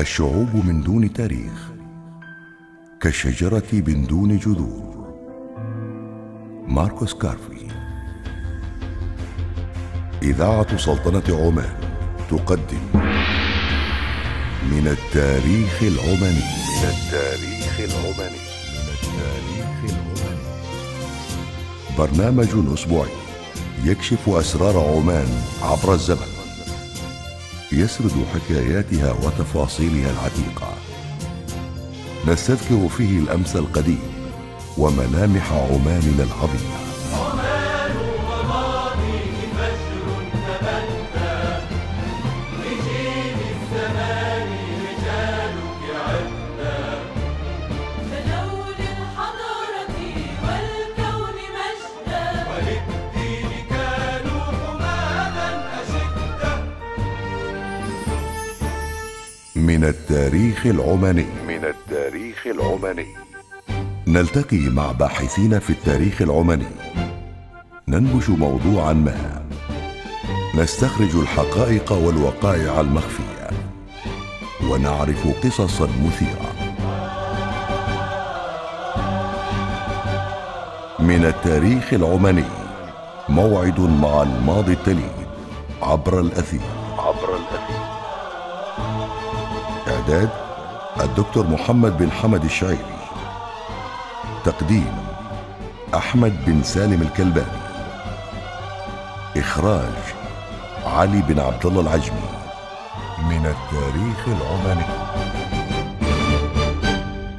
الشعوب من دون تاريخ كالشجرة من دون جذور ماركوس كارفي إذاعة سلطنة عمان تقدم من التاريخ العماني من التاريخ العماني من التاريخ العماني برنامج أسبوعي يكشف أسرار عمان عبر الزمن يسرد حكاياتها وتفاصيلها العتيقة نستذكر فيه الأمس القديم وملامح عماننا العظيمة العماني من التاريخ العماني نلتقي مع باحثين في التاريخ العماني ننبش موضوعا ما نستخرج الحقائق والوقائع المخفيه ونعرف قصصا مثيره من التاريخ العماني موعد مع الماضي التليد عبر الاثير عبر الاثير اعداد الدكتور محمد بن حمد الشعيري تقديم أحمد بن سالم الكلباني إخراج علي بن عبد الله العجمي من التاريخ العماني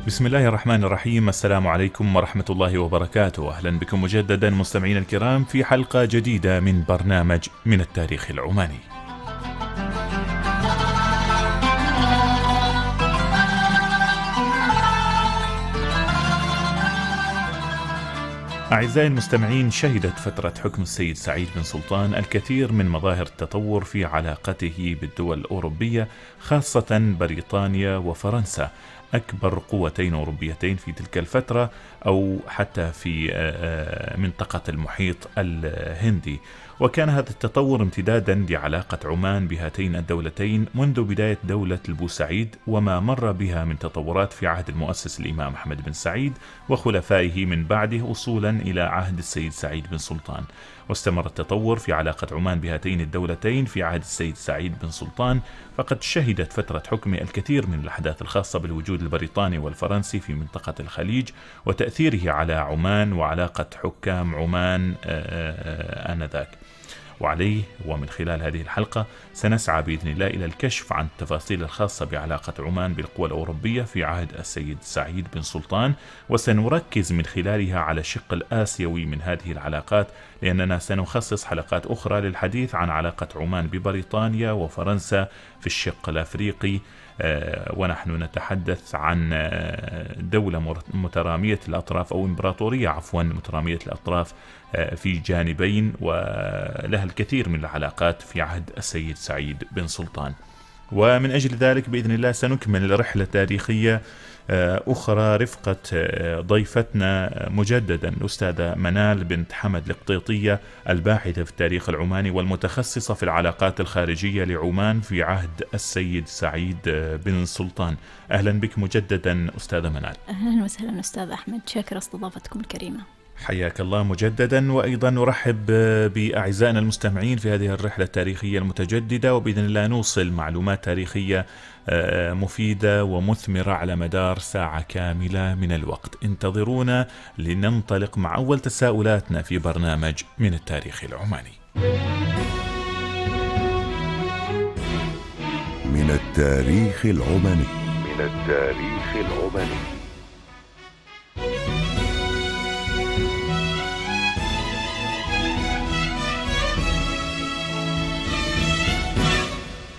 بسم الله الرحمن الرحيم السلام عليكم ورحمة الله وبركاته أهلا بكم مجددا مستمعينا الكرام في حلقة جديدة من برنامج من التاريخ العماني أعزائي المستمعين شهدت فترة حكم السيد سعيد بن سلطان الكثير من مظاهر التطور في علاقته بالدول الأوروبية خاصة بريطانيا وفرنسا أكبر قوتين أوروبيتين في تلك الفترة أو حتى في آه، آه، منطقة المحيط الهندي وكان هذا التطور امتدادا لعلاقة عمان بهاتين الدولتين منذ بداية دولة البوسعيد وما مر بها من تطورات في عهد المؤسس الإمام أحمد بن سعيد وخلفائه من بعده وصولا إلى عهد السيد سعيد بن سلطان واستمر التطور في علاقة عمان بهاتين الدولتين في عهد السيد سعيد بن سلطان فقد شهدت فترة حكمه الكثير من الأحداث الخاصة بالوجود البريطاني والفرنسي في منطقة الخليج وتأثيره على عمان وعلاقة حكام عمان آه، آه، آه، آنذاك وعليه ومن خلال هذه الحلقة سنسعى بإذن الله إلى الكشف عن التفاصيل الخاصة بعلاقة عمان بالقوى الأوروبية في عهد السيد سعيد بن سلطان وسنركز من خلالها على الشق الآسيوي من هذه العلاقات لأننا سنخصص حلقات أخرى للحديث عن علاقة عمان ببريطانيا وفرنسا في الشق الأفريقي آه، ونحن نتحدث عن آه، دولة مترامية الأطراف أو إمبراطورية عفوا مترامية الأطراف آه، في جانبين ولها الكثير من العلاقات في عهد السيد سعيد بن سلطان ومن أجل ذلك بإذن الله سنكمل رحلة تاريخية آه، أخرى رفقة آه، ضيفتنا مجددا الأستاذة منال بنت حمد القطيطية الباحثة في التاريخ العماني والمتخصصة في العلاقات الخارجية لعمان في عهد السيد سعيد بن سلطان أهلا بك مجددا أستاذة منال أهلا وسهلا أستاذ أحمد شكرا استضافتكم الكريمة حياك الله مجددا وايضا نرحب باعزائنا المستمعين في هذه الرحله التاريخيه المتجدده وباذن الله نوصل معلومات تاريخيه آه، مفيده ومثمره على مدار ساعه كامله من الوقت انتظرونا لننطلق مع اول تساؤلاتنا في برنامج من التاريخ العماني من التاريخ العماني من التاريخ العماني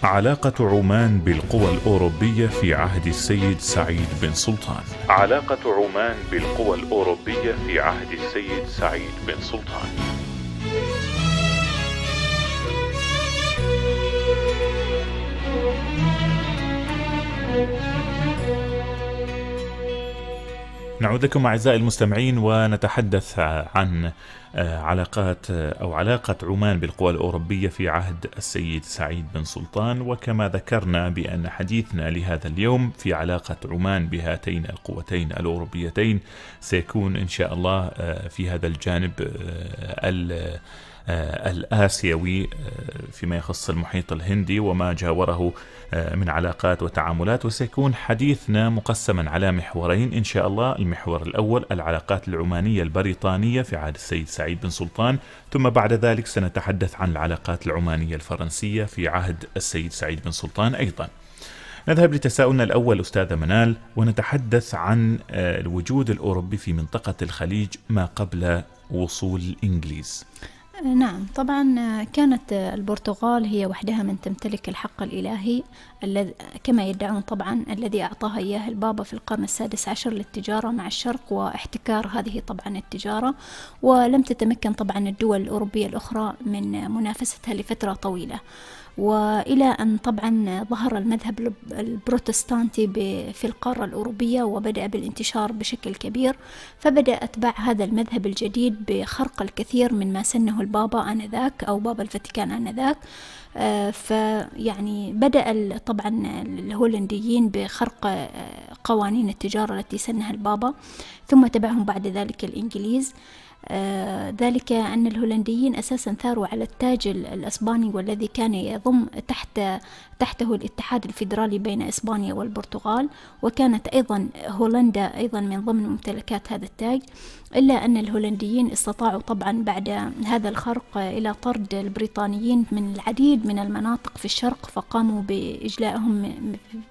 علاقة عمان بالقوى الأوروبية في عهد السيد سعيد بن سلطان علاقة عمان بالقوى الأوروبية في عهد السيد سعيد بن سلطان نعود لكم أعزائي المستمعين ونتحدث عن آه، علاقات آه، أو علاقة عمان بالقوى الأوروبية في عهد السيد سعيد بن سلطان وكما ذكرنا بأن حديثنا لهذا اليوم في علاقة عمان بهاتين القوتين الأوروبيتين سيكون إن شاء الله آه، في هذا الجانب الآسيوي فيما يخص المحيط الهندي وما جاوره آه، من علاقات وتعاملات وسيكون حديثنا مقسما على محورين إن شاء الله المحور الأول العلاقات العمانية البريطانية في عهد السيد سعيد بن سلطان ثم بعد ذلك سنتحدث عن العلاقات العمانية الفرنسية في عهد السيد سعيد بن سلطان أيضا نذهب لتساؤلنا الأول أستاذة منال ونتحدث عن آه، الوجود الأوروبي في منطقة الخليج ما قبل وصول الإنجليز نعم طبعا كانت البرتغال هي وحدها من تمتلك الحق الإلهي الذي كما يدعون طبعا الذي أعطاها إياه البابا في القرن السادس عشر للتجارة مع الشرق واحتكار هذه طبعا التجارة ولم تتمكن طبعا الدول الأوروبية الأخرى من منافستها لفترة طويلة وإلى أن طبعا ظهر المذهب البروتستانتي في القارة الأوروبية وبدأ بالانتشار بشكل كبير فبدأ أتباع هذا المذهب الجديد بخرق الكثير مما سنه البابا آنذاك أو بابا الفاتيكان آنذاك آه، فيعني بدأ طبعا الهولنديين بخرق آه، قوانين التجارة التي سنها البابا ثم تبعهم بعد ذلك الإنجليز آه، ذلك أن الهولنديين أساسا ثاروا على التاج الأسباني والذي كان يضم تحت تحته الاتحاد الفيدرالي بين إسبانيا والبرتغال وكانت أيضا هولندا أيضا من ضمن ممتلكات هذا التاج إلا أن الهولنديين استطاعوا طبعا بعد هذا الخرق إلى طرد البريطانيين من العديد من المناطق في الشرق فقاموا بإجلائهم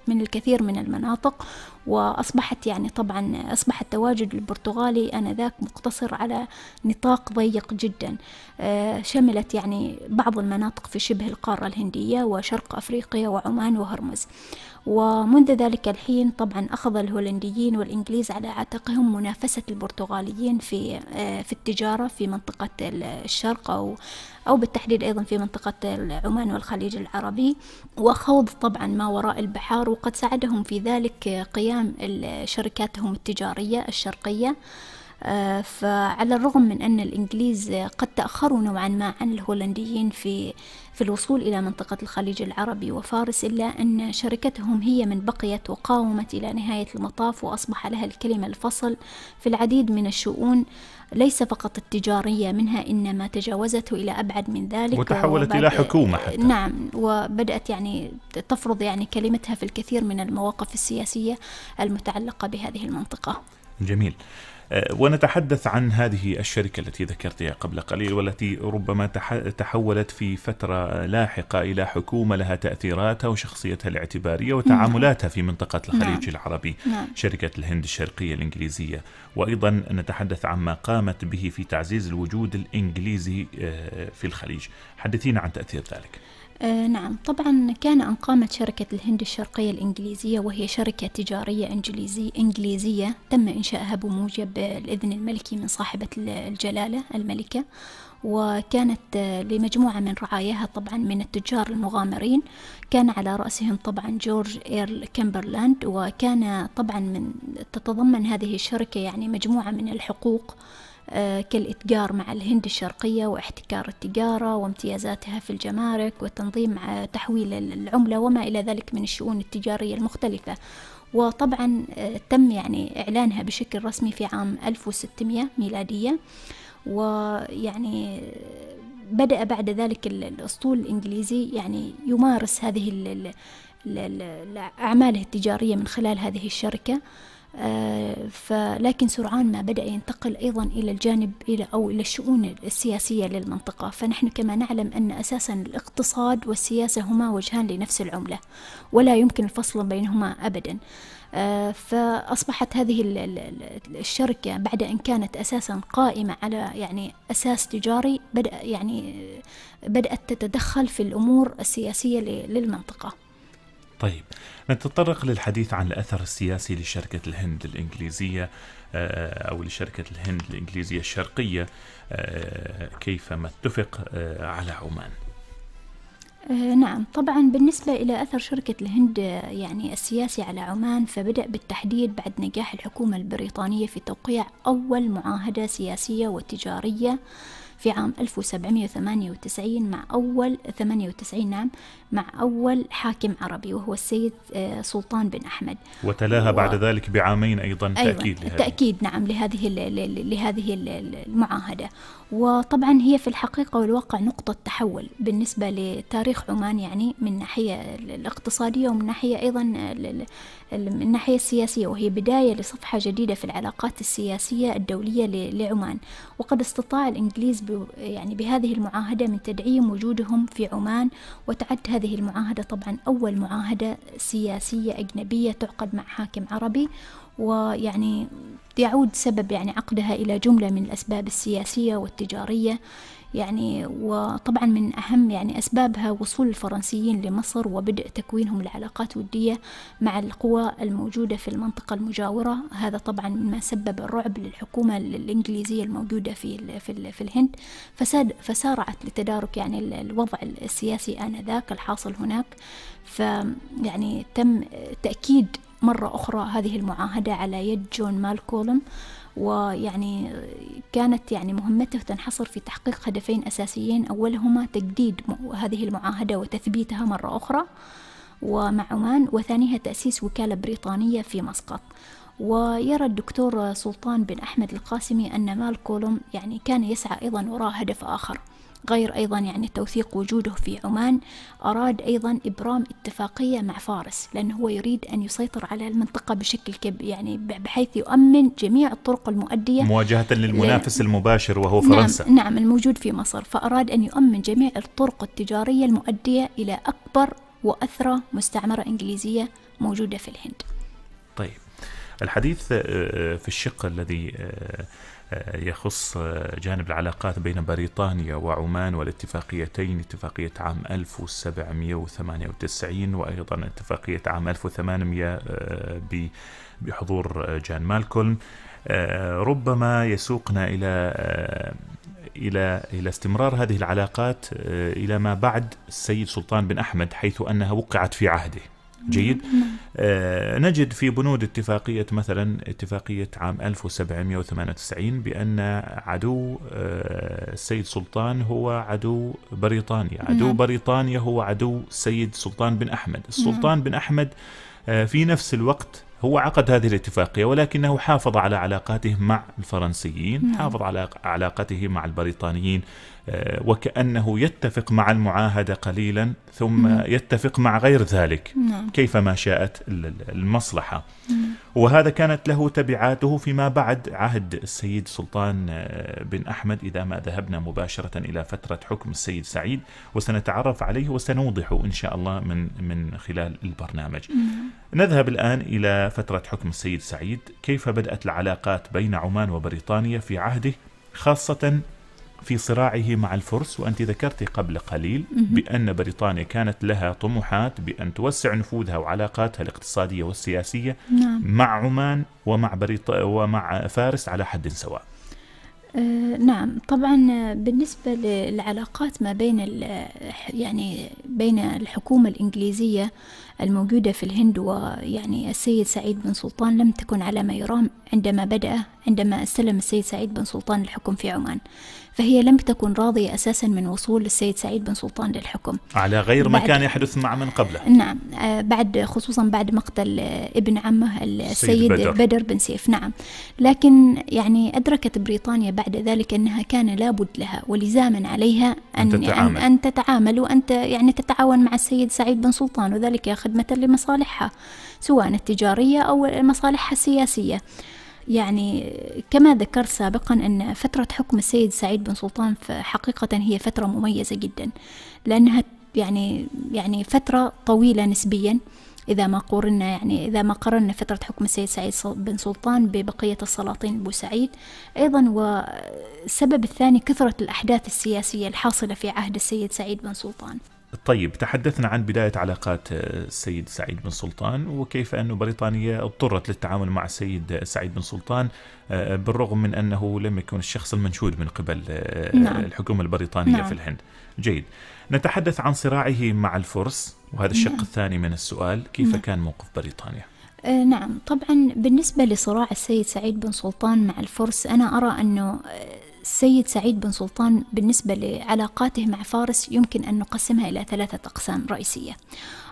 من الكثير من المناطق وأصبحت يعني طبعا أصبح التواجد البرتغالي آنذاك مقتصر على نطاق ضيق جدا آه، شملت يعني بعض المناطق في شبه القارة الهندية وشرق أفريقيا وعمان وهرمز ومنذ ذلك الحين طبعا أخذ الهولنديين والإنجليز على عاتقهم منافسة البرتغاليين في آه، في التجارة في منطقة الشرق أو أو بالتحديد أيضا في منطقة عمان والخليج العربي وخوض طبعا ما وراء البحار وقد ساعدهم في ذلك قيام شركاتهم التجارية الشرقية آه، فعلى الرغم من أن الإنجليز قد تأخروا نوعا ما عن الهولنديين في في الوصول إلى منطقة الخليج العربي وفارس إلا أن شركتهم هي من بقيت وقاومت إلى نهاية المطاف وأصبح لها الكلمة الفصل في العديد من الشؤون ليس فقط التجارية منها إنما تجاوزته إلى أبعد من ذلك وتحولت إلى حكومة حتى. نعم وبدأت يعني تفرض يعني كلمتها في الكثير من المواقف السياسية المتعلقة بهذه المنطقة جميل آه، ونتحدث عن هذه الشركة التي ذكرتها قبل قليل والتي ربما تحولت في فترة لاحقة إلى حكومة لها تأثيراتها وشخصيتها الاعتبارية وتعاملاتها في منطقة الخليج نعم. نعم. العربي نعم. شركة الهند الشرقية الإنجليزية وأيضا نتحدث عن ما قامت به في تعزيز الوجود الإنجليزي آه، في الخليج حدثينا عن تأثير ذلك آه نعم طبعا كان أن قامت شركة الهند الشرقية الإنجليزية وهي شركة تجارية إنجليزي إنجليزية تم إنشائها بموجب آه، الإذن الملكي من صاحبة الجلالة الملكة وكانت آه، لمجموعة من رعاياها طبعا من التجار المغامرين كان على رأسهم طبعا جورج إيرل كمبرلاند وكان طبعا من تتضمن هذه الشركة يعني مجموعة من الحقوق آه آه، كالإتجار مع الهند الشرقية واحتكار التجارة وامتيازاتها في الجمارك وتنظيم تحويل العملة وما إلى ذلك من الشؤون التجارية المختلفة وطبعا آه، تم يعني إعلانها بشكل رسمي في عام 1600 ميلادية ويعني آه، بدأ بعد ذلك الأسطول الإنجليزي يعني يمارس هذه الأعماله التجارية من خلال هذه الشركة آه آه، لكن سرعان ما بدأ ينتقل أيضا إلى الجانب إلى أو إلى الشؤون السياسية للمنطقة فنحن كما نعلم أن أساسا الاقتصاد والسياسة هما وجهان لنفس العملة ولا يمكن الفصل بينهما أبدا آه، فأصبحت هذه الشركة بعد أن كانت أساسا قائمة على يعني أساس تجاري بدأ يعني بدأت تتدخل في الأمور السياسية للمنطقة طيب نتطرق للحديث عن الأثر السياسي لشركة الهند الإنجليزية آه، آه، أو لشركة الهند الإنجليزية الشرقية آه، كيف ما اتفق على عمان نعم طبعا بالنسبة إلى أثر شركة الهند يعني السياسي على عمان فبدأ بالتحديد بعد نجاح الحكومة البريطانية في توقيع أول معاهدة سياسية وتجارية في عام 1798 مع أول 98 نعم مع أول حاكم عربي وهو السيد آه، سلطان بن أحمد وتلاها و... بعد ذلك بعامين أيضا أيوة تأكيد لهذه. تأكيد نعم لهذه لهذه المعاهدة وطبعا هي في الحقيقة والواقع نقطة تحول بالنسبة لتاريخ عمان يعني من الناحية الاقتصادية ومن ناحية أيضا من الناحية السياسية وهي بداية لصفحة جديدة في العلاقات السياسية الدولية لعمان وقد استطاع الإنجليز يعني بهذه المعاهدة من تدعيم وجودهم في عمان وتعد هذه المعاهدة طبعا أول معاهدة سياسية أجنبية تعقد مع حاكم عربي ويعني يعود سبب يعني عقدها إلى جملة من الأسباب السياسية والتجارية يعني وطبعا من أهم يعني أسبابها وصول الفرنسيين لمصر وبدء تكوينهم العلاقات ودية مع القوى الموجودة في المنطقة المجاورة هذا طبعا مما سبب الرعب للحكومة الإنجليزية الموجودة في في, في الهند فساد فسارعت لتدارك يعني الوضع السياسي آنذاك الحاصل هناك فيعني تم تأكيد مرة أخرى هذه المعاهدة على يد جون مالكولم ويعني كانت يعني مهمته تنحصر في تحقيق هدفين أساسيين أولهما تجديد هذه المعاهدة وتثبيتها مرة أخرى ومع عمان وثانيها تأسيس وكالة بريطانية في مسقط ويرى الدكتور سلطان بن أحمد القاسمي أن مالكولم يعني كان يسعى أيضا وراء هدف آخر غير أيضا يعني توثيق وجوده في عمان أراد أيضا إبرام اتفاقية مع فارس لأنه هو يريد أن يسيطر على المنطقة بشكل كب يعني بحيث يؤمن جميع الطرق المؤدية مواجهة للمنافس ل... المباشر وهو نعم، فرنسا نعم, نعم الموجود في مصر فأراد أن يؤمن جميع الطرق التجارية المؤدية إلى أكبر وأثرى مستعمرة إنجليزية موجودة في الهند طيب الحديث آه، آه، في الشق الذي آه، يخص جانب العلاقات بين بريطانيا وعمان والاتفاقيتين اتفاقية عام 1798 وأيضا اتفاقية عام 1800 آه، بحضور جان مالكولم آه، ربما يسوقنا إلى آه، إلى إلى استمرار هذه العلاقات إلى ما بعد السيد سلطان بن أحمد حيث أنها وقعت في عهده جيد نعم. آه نجد في بنود اتفاقية مثلا اتفاقية عام 1798 بأن عدو آه السيد سلطان هو عدو بريطانيا نعم. عدو بريطانيا هو عدو السيد سلطان بن أحمد السلطان نعم. بن أحمد آه في نفس الوقت هو عقد هذه الاتفاقية ولكنه حافظ على علاقاته مع الفرنسيين حافظ على علاقته مع البريطانيين آه، وكأنه يتفق مع المعاهدة قليلا ثم مم. يتفق مع غير ذلك نعم. ما شاءت المصلحة مم. وهذا كانت له تبعاته فيما بعد عهد السيد سلطان آه، بن أحمد إذا ما ذهبنا مباشرة إلى فترة حكم السيد سعيد وسنتعرف عليه وسنوضحه إن شاء الله من, من خلال البرنامج مم. نذهب الآن إلى فترة حكم السيد سعيد كيف بدأت العلاقات بين عمان وبريطانيا في عهده خاصة في صراعه مع الفرس وأنت ذكرت قبل قليل بأن بريطانيا كانت لها طموحات بأن توسع نفوذها وعلاقاتها الاقتصادية والسياسية نعم. مع عمان ومع, بريط... ومع فارس على حد سواء آه نعم طبعا بالنسبة للعلاقات ما بين ال... يعني بين الحكومة الإنجليزية الموجودة في الهند ويعني السيد سعيد بن سلطان لم تكن على ما يرام عندما بدأ عندما استلم السيد سعيد بن سلطان الحكم في عمان فهي لم تكن راضية أساسا من وصول السيد سعيد بن سلطان للحكم على غير ما كان يحدث مع من قبله نعم آه، بعد خصوصا بعد مقتل ابن عمه السيد بدر. بدر بن سيف نعم لكن يعني أدركت بريطانيا بعد ذلك أنها كان لابد لها ولزاما عليها أن, أن تتعامل, أن, أن تتعامل وأن يعني تتعاون مع السيد سعيد بن سلطان وذلك خدمة لمصالحها سواء التجارية أو مصالحها السياسية يعني كما ذكرت سابقا أن فترة حكم السيد سعيد بن سلطان حقيقة هي فترة مميزة جدا لأنها يعني يعني فترة طويلة نسبيا إذا ما قورنا يعني إذا ما قرنا فترة حكم السيد سعيد بن سلطان ببقية السلاطين سعيد أيضا والسبب الثاني كثرة الأحداث السياسية الحاصلة في عهد السيد سعيد بن سلطان طيب تحدثنا عن بداية علاقات آه، السيد سعيد بن سلطان وكيف أن بريطانيا اضطرت للتعامل مع السيد سعيد بن سلطان آه، بالرغم من أنه لم يكن الشخص المنشود من قبل آه، نعم. الحكومة البريطانية في نعم. الهند جيد نتحدث عن صراعه مع الفرس وهذا الشق نعم. الثاني من السؤال كيف كان موقف بريطانيا؟ نعم طبعا بالنسبة لصراع السيد سعيد بن سلطان مع الفرس أنا أرى أنه السيد سعيد بن سلطان بالنسبة لعلاقاته مع فارس يمكن أن نقسمها إلى ثلاثة أقسام رئيسية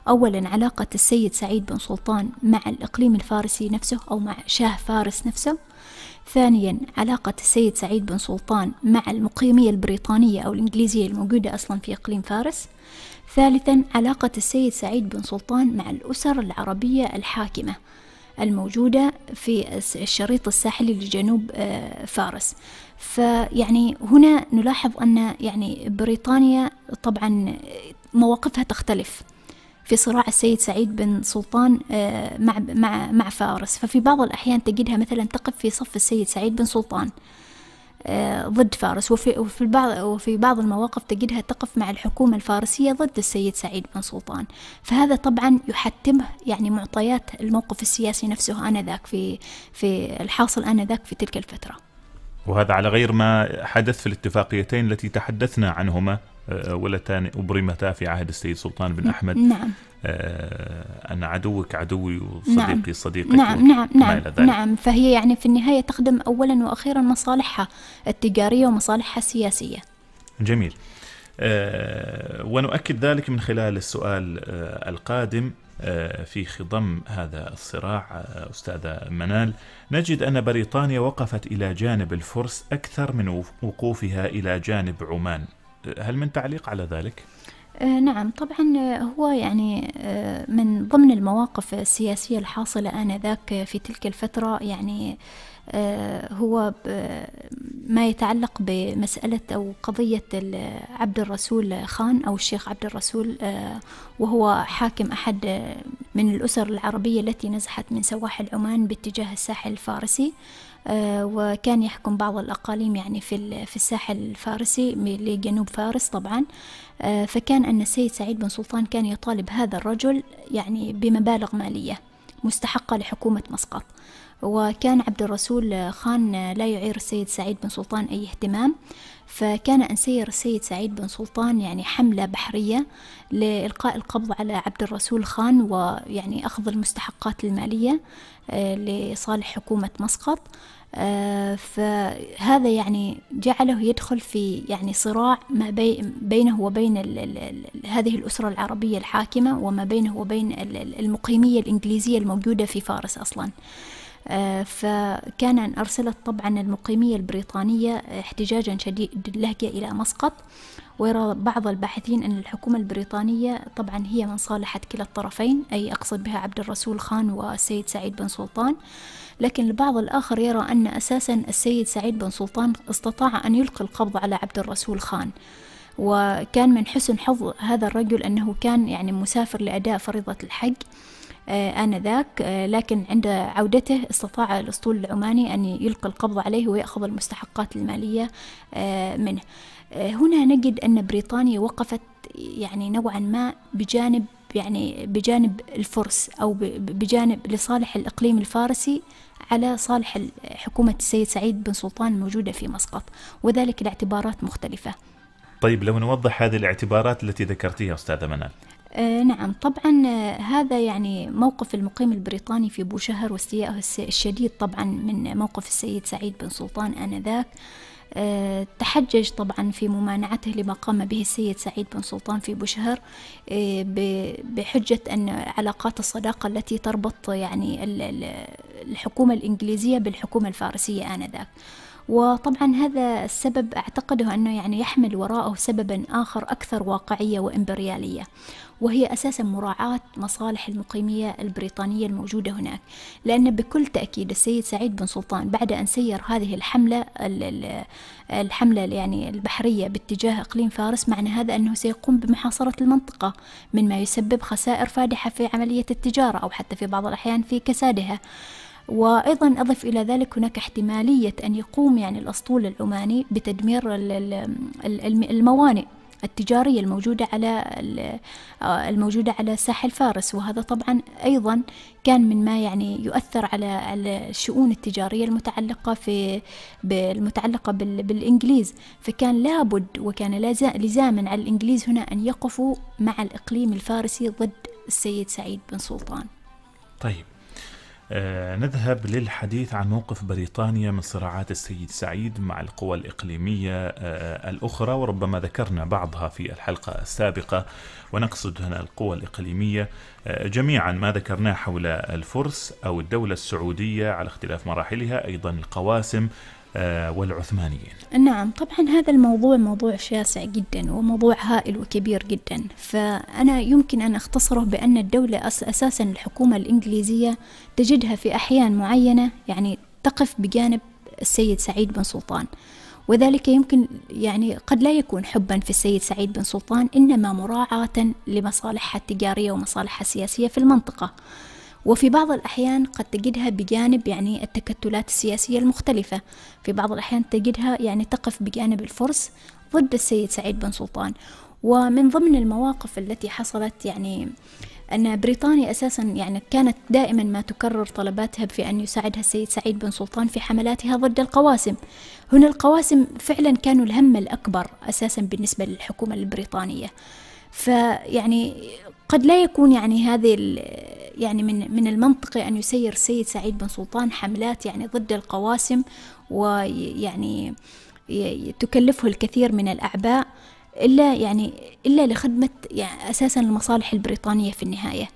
أولا علاقة السيد سعيد بن سلطان مع الإقليم الفارسي نفسه أو مع شاه فارس نفسه ثانيا علاقة السيد سعيد بن سلطان مع المقيمية البريطانية أو الإنجليزية الموجودة أصلا في إقليم فارس ثالثا علاقة السيد سعيد بن سلطان مع الأسر العربية الحاكمة الموجودة في الشريط الساحلي لجنوب آه، فارس فيعني هنا نلاحظ أن يعني بريطانيا طبعا مواقفها تختلف في صراع السيد سعيد بن سلطان آه، مع مع مع فارس ففي بعض الأحيان تجدها مثلا تقف في صف السيد سعيد بن سلطان آه، ضد فارس وفي, وفي, بعض وفي بعض المواقف تجدها تقف مع الحكومة الفارسية ضد السيد سعيد بن سلطان فهذا طبعا يحتمه يعني معطيات الموقف السياسي نفسه آنذاك في, في الحاصل آنذاك في تلك الفترة وهذا على غير ما حدث في الاتفاقيتين التي تحدثنا عنهما آه، ولتان أبرمتا في عهد السيد سلطان بن أحمد نعم آه، أن عدوك عدوي وصديقي نعم صديقي نعم نعم نعم, نعم فهي يعني في النهاية تخدم أولا وأخيرا مصالحها التجارية ومصالحها السياسية جميل آه، ونؤكد ذلك من خلال السؤال القادم في خضم هذا الصراع أستاذة منال نجد أن بريطانيا وقفت إلى جانب الفرس أكثر من وقوفها إلى جانب عمان هل من تعليق على ذلك؟ آه، نعم طبعا آه، هو يعني آه، من ضمن المواقف السياسية الحاصلة آنذاك في تلك الفترة يعني آه، هو ما يتعلق بمسألة أو قضية عبد الرسول خان أو الشيخ عبد الرسول آه، وهو حاكم أحد من الأسر العربية التي نزحت من سواحل عمان باتجاه الساحل الفارسي آه، وكان يحكم بعض الأقاليم يعني في في الساحل الفارسي لجنوب فارس طبعا فكان أن السيد سعيد بن سلطان كان يطالب هذا الرجل يعني بمبالغ مالية مستحقة لحكومة مسقط وكان عبد الرسول خان لا يعير السيد سعيد بن سلطان أي اهتمام فكان أن سير السيد سعيد بن سلطان يعني حملة بحرية لإلقاء القبض على عبد الرسول خان ويعني أخذ المستحقات المالية آه، لصالح حكومة مسقط آه، فهذا يعني جعله يدخل في يعني صراع ما بينه وبين هذه الأسرة العربية الحاكمة وما بينه وبين المقيمية الإنجليزية الموجودة في فارس أصلاً آه، فكان أن أرسلت طبعا المقيمية البريطانية احتجاجا شديد لهجة إلى مسقط ويرى بعض الباحثين أن الحكومة البريطانية طبعا هي من صالحت كلا الطرفين أي أقصد بها عبد الرسول خان والسيد سعيد بن سلطان لكن البعض الآخر يرى أن أساسا السيد سعيد بن سلطان استطاع أن يلقي القبض على عبد الرسول خان وكان من حسن حظ هذا الرجل أنه كان يعني مسافر لأداء فريضة الحج آه، آنذاك آه، لكن عند عودته استطاع الأسطول العماني أن يلقي القبض عليه ويأخذ المستحقات المالية آه، منه هنا نجد أن بريطانيا وقفت يعني نوعا ما بجانب يعني بجانب الفرس أو بجانب لصالح الإقليم الفارسي على صالح حكومة السيد سعيد بن سلطان الموجودة في مسقط وذلك لاعتبارات مختلفة طيب لو نوضح هذه الاعتبارات التي ذكرتيها أستاذة منال آه، نعم طبعا آه، هذا يعني موقف المقيم البريطاني في بوشهر واستيائه الشديد طبعا من موقف السيد سعيد بن سلطان آنذاك آه، تحجج طبعا في ممانعته لما قام به السيد سعيد بن سلطان في بوشهر بحجة أن علاقات الصداقة التي تربط يعني الحكومة الإنجليزية بالحكومة الفارسية آنذاك وطبعا هذا السبب أعتقده أنه يعني يحمل وراءه سببا آخر أكثر واقعية وإمبريالية وهي أساسا مراعاة مصالح المقيمية البريطانية الموجودة هناك لأن بكل تأكيد السيد سعيد بن سلطان بعد أن سير هذه الحملة الحملة يعني البحرية باتجاه إقليم فارس معنى هذا أنه سيقوم بمحاصرة المنطقة مما يسبب خسائر فادحة في عملية التجارة أو حتى في بعض الأحيان في كسادها وأيضا أضف إلى ذلك هناك احتمالية أن يقوم يعني الأسطول العماني بتدمير الموانئ التجارية الموجودة على آه، الموجودة على ساحل فارس وهذا طبعا أيضا كان مما يعني يؤثر على الشؤون التجارية المتعلقة في المتعلقة بالإنجليز فكان لابد وكان لزاما على الإنجليز هنا أن يقفوا مع الإقليم الفارسي ضد السيد سعيد بن سلطان طيب آه، نذهب للحديث عن موقف بريطانيا من صراعات السيد سعيد مع القوى الإقليمية آه، الأخرى وربما ذكرنا بعضها في الحلقة السابقة ونقصد هنا القوى الإقليمية آه، جميعا ما ذكرناه حول الفرس أو الدولة السعودية على اختلاف مراحلها أيضا القواسم آه، والعثمانيين نعم طبعا هذا الموضوع موضوع شاسع جدا وموضوع هائل وكبير جدا فأنا يمكن أن أختصره بأن الدولة أساسا الحكومة الإنجليزية تجدها في أحيان معينة يعني تقف بجانب السيد سعيد بن سلطان وذلك يمكن يعني قد لا يكون حبا في السيد سعيد بن سلطان إنما مراعاة لمصالحها التجارية ومصالحها السياسية في المنطقة وفي بعض الأحيان قد تجدها بجانب يعني التكتلات السياسية المختلفة في بعض الأحيان تجدها يعني تقف بجانب الفرس ضد السيد سعيد بن سلطان ومن ضمن المواقف التي حصلت يعني أن بريطانيا أساسا يعني كانت دائما ما تكرر طلباتها في أن يساعدها السيد سعيد بن سلطان في حملاتها ضد القواسم هنا القواسم فعلا كانوا الهم الأكبر أساسا بالنسبة للحكومة البريطانية فيعني قد لا يكون يعني هذه يعني من من المنطقي أن يسير السيد سعيد بن سلطان حملات يعني ضد القواسم ويعني تكلفه الكثير من الأعباء إلا يعني إلا لخدمة يعني أساسا المصالح البريطانية في النهاية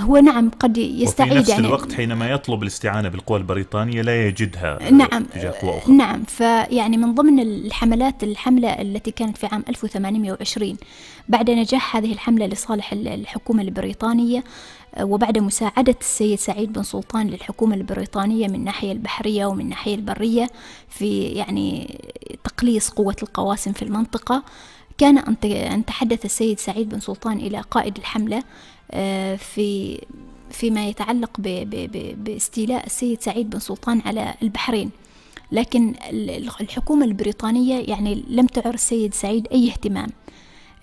هو نعم قد يستعيد وفي نفس يعني الوقت حينما يطلب الاستعانة بالقوى البريطانية لا يجدها نعم تجاه قوى أخرى نعم فيعني من ضمن الحملات الحملة التي كانت في عام 1820 بعد نجاح هذه الحملة لصالح الحكومة البريطانية آه، وبعد مساعدة السيد سعيد بن سلطان للحكومة البريطانية من الناحية البحرية ومن الناحية البرية في يعني تقليص قوة القواسم في المنطقة كان أن تحدث السيد سعيد بن سلطان إلى قائد الحملة آه، في فيما يتعلق باستيلاء السيد سعيد بن سلطان على البحرين لكن الحكومة البريطانية يعني لم تعر السيد سعيد أي اهتمام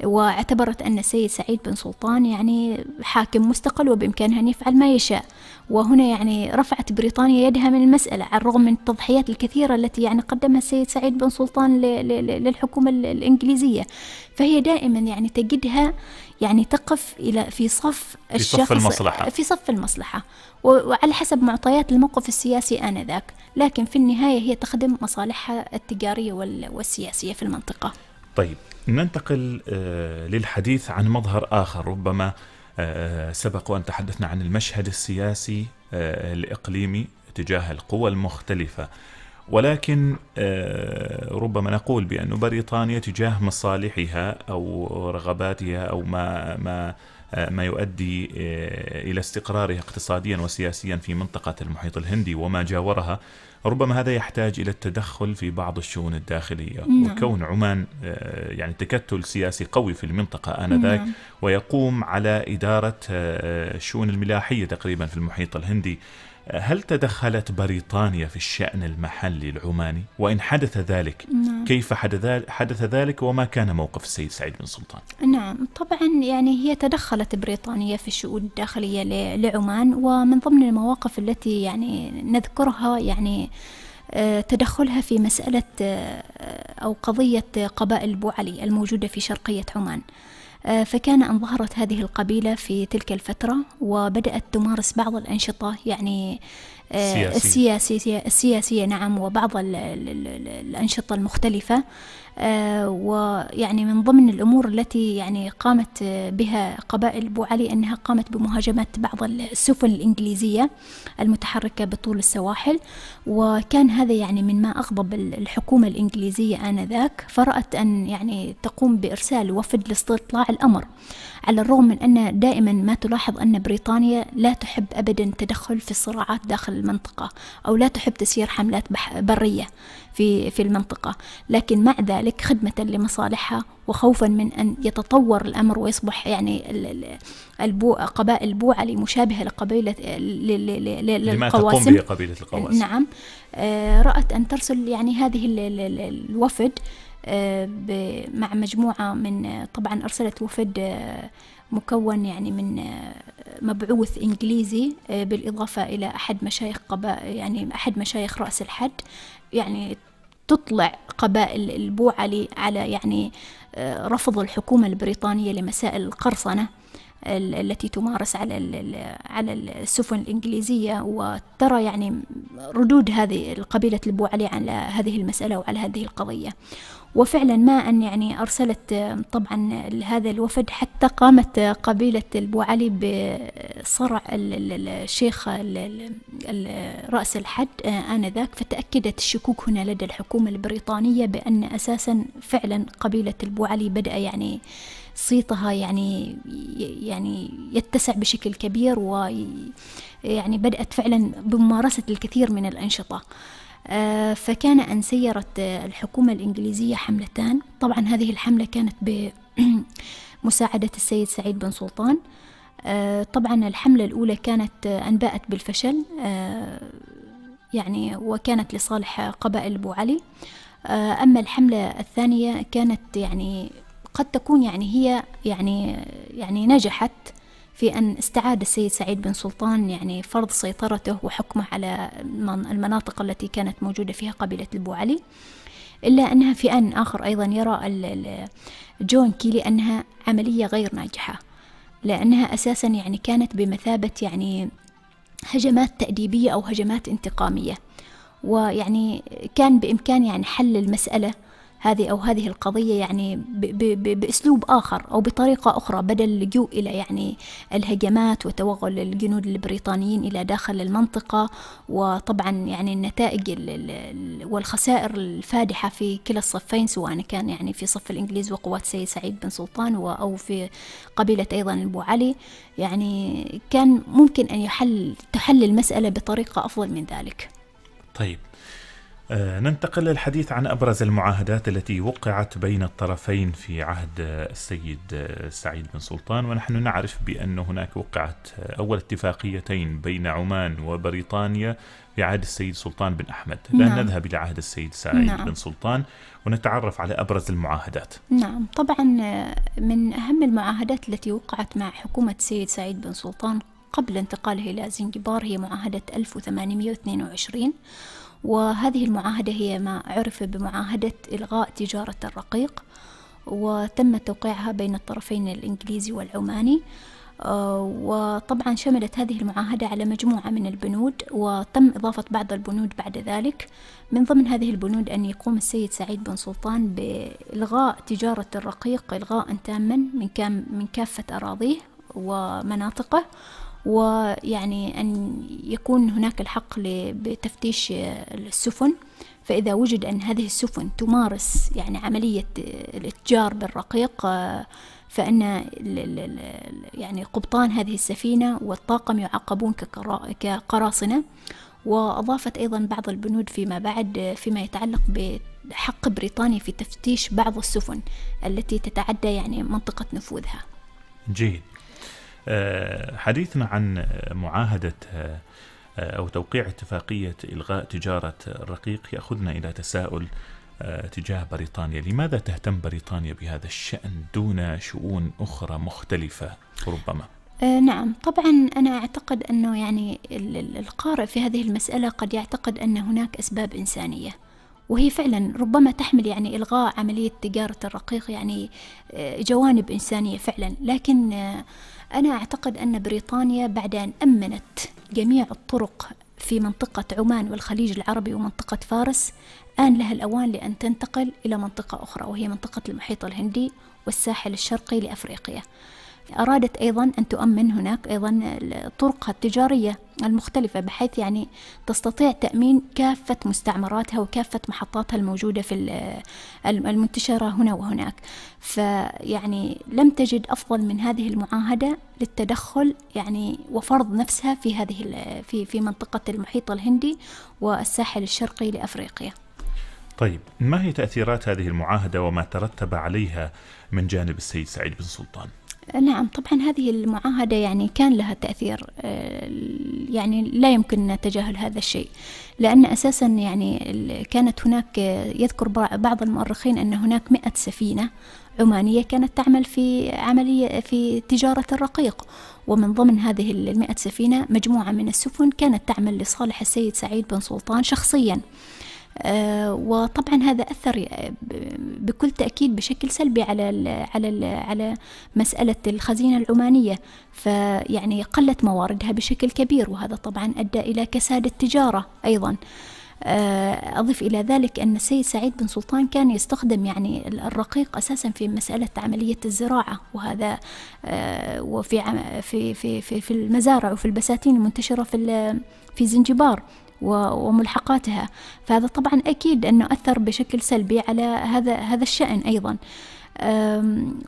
واعتبرت أن السيد سعيد بن سلطان يعني حاكم مستقل وبإمكانه أن يفعل ما يشاء وهنا يعني رفعت بريطانيا يدها من المسألة على الرغم من التضحيات الكثيرة التي يعني قدمها السيد سعيد بن سلطان للحكومة الإنجليزية فهي دائما يعني تجدها يعني تقف إلى في صف الشخص في صف المصلحة في صف المصلحة وعلى حسب معطيات الموقف السياسي آنذاك لكن في النهاية هي تخدم مصالحها التجارية والسياسية في المنطقة طيب ننتقل آه، للحديث عن مظهر آخر ربما آه، سبق أن تحدثنا عن المشهد السياسي آه، الإقليمي تجاه القوى المختلفة ولكن آه، ربما نقول بأن بريطانيا تجاه مصالحها أو رغباتها أو ما ما آه، ما يؤدي آه، إلى استقرارها اقتصاديا وسياسيا في منطقة المحيط الهندي وما جاورها ربما هذا يحتاج إلى التدخل في بعض الشؤون الداخلية نعم. وكون عمان يعني تكتل سياسي قوي في المنطقة آنذاك نعم. ويقوم على إدارة الشؤون الملاحية تقريبا في المحيط الهندي هل تدخلت بريطانيا في الشأن المحلي العماني؟ وإن حدث ذلك نعم. كيف حدث ذلك وما كان موقف السيد سعيد بن سلطان؟ نعم طبعا يعني هي تدخلت بريطانيا في الشؤون الداخلية لعمان ومن ضمن المواقف التي يعني نذكرها يعني آه، تدخلها في مسألة آه، أو قضية قبائل بوعلي الموجودة في شرقية عمان آه، فكان أن ظهرت هذه القبيلة في تلك الفترة وبدأت تمارس بعض الأنشطة يعني آه، السياسية السياسية, نعم وبعض الأنشطة المختلفة آه، ويعني من ضمن الأمور التي يعني قامت بها قبائل بوعلي علي أنها قامت بمهاجمة بعض السفن الإنجليزية المتحركة بطول السواحل وكان هذا يعني من ما أغضب الحكومة الإنجليزية آنذاك فرأت أن يعني تقوم بإرسال وفد لاستطلاع الأمر على الرغم من أن دائما ما تلاحظ أن بريطانيا لا تحب أبدا التدخل في الصراعات داخل المنطقة أو لا تحب تسيير حملات برية في في المنطقة لكن مع ذلك خدمة لمصالحها وخوفا من أن يتطور الأمر ويصبح يعني البوع قبائل بوعة مشابهة لقبيلة للقواسم تقوم به قبيلة القواسم نعم آه، رأت أن ترسل يعني هذه الوفد مع مجموعة من طبعا أرسلت وفد آه، مكون يعني من آه، مبعوث إنجليزي آه، بالإضافة إلى أحد مشايخ قبائل يعني أحد مشايخ رأس الحد يعني تطلع قبائل البوعلي على يعني رفض الحكومة البريطانية لمسائل القرصنة التي تمارس على على السفن الإنجليزية وترى يعني ردود هذه القبيلة البو علي على هذه المسألة وعلى هذه القضية وفعلا ما أن يعني أرسلت طبعا هذا الوفد حتى قامت قبيلة البو علي بصرع الشيخ رأس الحد آنذاك فتأكدت الشكوك هنا لدى الحكومة البريطانية بأن أساسا فعلا قبيلة البو علي بدأ يعني صيتها يعني يعني يتسع بشكل كبير ويعني بدأت فعلا بممارسة الكثير من الأنشطة آه، فكان أن سيرت الحكومة الإنجليزية حملتان طبعا هذه الحملة كانت بمساعدة السيد سعيد بن سلطان آه، طبعا الحملة الأولى كانت أنبأت بالفشل آه، يعني وكانت لصالح قبائل أبو علي أما الحملة الثانية كانت يعني قد تكون يعني هي يعني يعني نجحت في أن استعاد السيد سعيد بن سلطان يعني فرض سيطرته وحكمه على المناطق التي كانت موجودة فيها قبيلة البو علي إلا أنها في آن آخر أيضا يرى جون كيلي أنها عملية غير ناجحة لأنها أساسا يعني كانت بمثابة يعني هجمات تأديبية أو هجمات انتقامية ويعني كان بإمكان يعني حل المسألة هذه أو هذه القضية يعني ب ب بأسلوب آخر أو بطريقة أخرى بدل اللجوء إلى يعني الهجمات وتوغل الجنود البريطانيين إلى داخل المنطقة وطبعا يعني النتائج والخسائر الفادحة في كلا الصفين سواء كان يعني في صف الإنجليز وقوات سيد سعيد بن سلطان أو في قبيلة أيضا أبو علي يعني كان ممكن أن يحل تحل المسألة بطريقة أفضل من ذلك طيب آه، ننتقل للحديث عن ابرز المعاهدات التي وقعت بين الطرفين في عهد السيد سعيد بن سلطان ونحن نعرف بان هناك وقعت اول اتفاقيتين بين عمان وبريطانيا في عهد السيد سلطان بن احمد، الان نعم. نذهب الى عهد السيد سعيد نعم. بن سلطان ونتعرف على ابرز المعاهدات. نعم، طبعا آه، من اهم المعاهدات التي وقعت مع حكومه السيد سعيد بن سلطان قبل انتقاله الى زنجبار هي معاهده 1822 وهذه المعاهدة هي ما عرف بمعاهدة إلغاء تجارة الرقيق وتم توقيعها بين الطرفين الإنجليزي والعماني آه، وطبعا شملت هذه المعاهدة على مجموعة من البنود وتم إضافة بعض البنود بعد ذلك من ضمن هذه البنود أن يقوم السيد سعيد بن سلطان بإلغاء تجارة الرقيق إلغاء تاما من, من كافة أراضيه ومناطقه ويعني أن يكون هناك الحق بتفتيش السفن فإذا وجد أن هذه السفن تمارس يعني عملية الاتجار بالرقيق آه، فإن يعني قبطان هذه السفينة والطاقم يعاقبون كقراصنة وأضافت أيضا بعض البنود فيما بعد آه، فيما يتعلق بحق بريطانيا في تفتيش بعض السفن التي تتعدى يعني منطقة نفوذها جيد آه، حديثنا عن معاهدة آه، أو توقيع اتفاقية إلغاء تجارة الرقيق يأخذنا إلى تساؤل آه، تجاه بريطانيا لماذا تهتم بريطانيا بهذا الشأن دون شؤون أخرى مختلفة ربما؟ نعم طبعا أنا أعتقد أنه يعني القارئ في هذه المسألة قد يعتقد أن هناك أسباب إنسانية وهي فعلا ربما تحمل يعني إلغاء عملية تجارة الرقيق يعني جوانب إنسانية فعلا لكن أنا أعتقد أن بريطانيا بعد أن أمنت جميع الطرق في منطقة عمان والخليج العربي ومنطقة فارس آن لها الأوان لأن تنتقل إلى منطقة أخرى وهي منطقة المحيط الهندي والساحل الشرقي لأفريقيا أرادت أيضا أن تؤمن هناك أيضا طرقها التجارية المختلفة بحيث يعني تستطيع تأمين كافة مستعمراتها وكافة محطاتها الموجودة في المنتشرة هنا وهناك فيعني لم تجد أفضل من هذه المعاهدة للتدخل يعني وفرض نفسها في هذه في في منطقة المحيط الهندي والساحل الشرقي لأفريقيا طيب ما هي تأثيرات هذه المعاهدة وما ترتب عليها من جانب السيد سعيد بن سلطان؟ نعم طبعا هذه المعاهدة يعني كان لها تأثير آه، يعني لا يمكن تجاهل هذا الشيء لأن أساسا يعني كانت هناك يذكر بعض المؤرخين أن هناك مئة سفينة عمانية كانت تعمل في عملية في تجارة الرقيق ومن ضمن هذه المئة سفينة مجموعة من السفن كانت تعمل لصالح السيد سعيد بن سلطان شخصياً آه، وطبعا هذا أثر آه، بكل تأكيد بشكل سلبي على الـ على الـ على مسألة الخزينة العمانية فيعني قلت مواردها بشكل كبير وهذا طبعا أدى إلى كساد التجارة أيضا آه، أضف إلى ذلك أن السيد سعيد بن سلطان كان يستخدم يعني الرقيق أساسا في مسألة عملية الزراعة وهذا آه، وفي في في في, في المزارع وفي البساتين المنتشرة في في زنجبار وملحقاتها فهذا طبعا أكيد أنه أثر بشكل سلبي على هذا هذا الشأن أيضا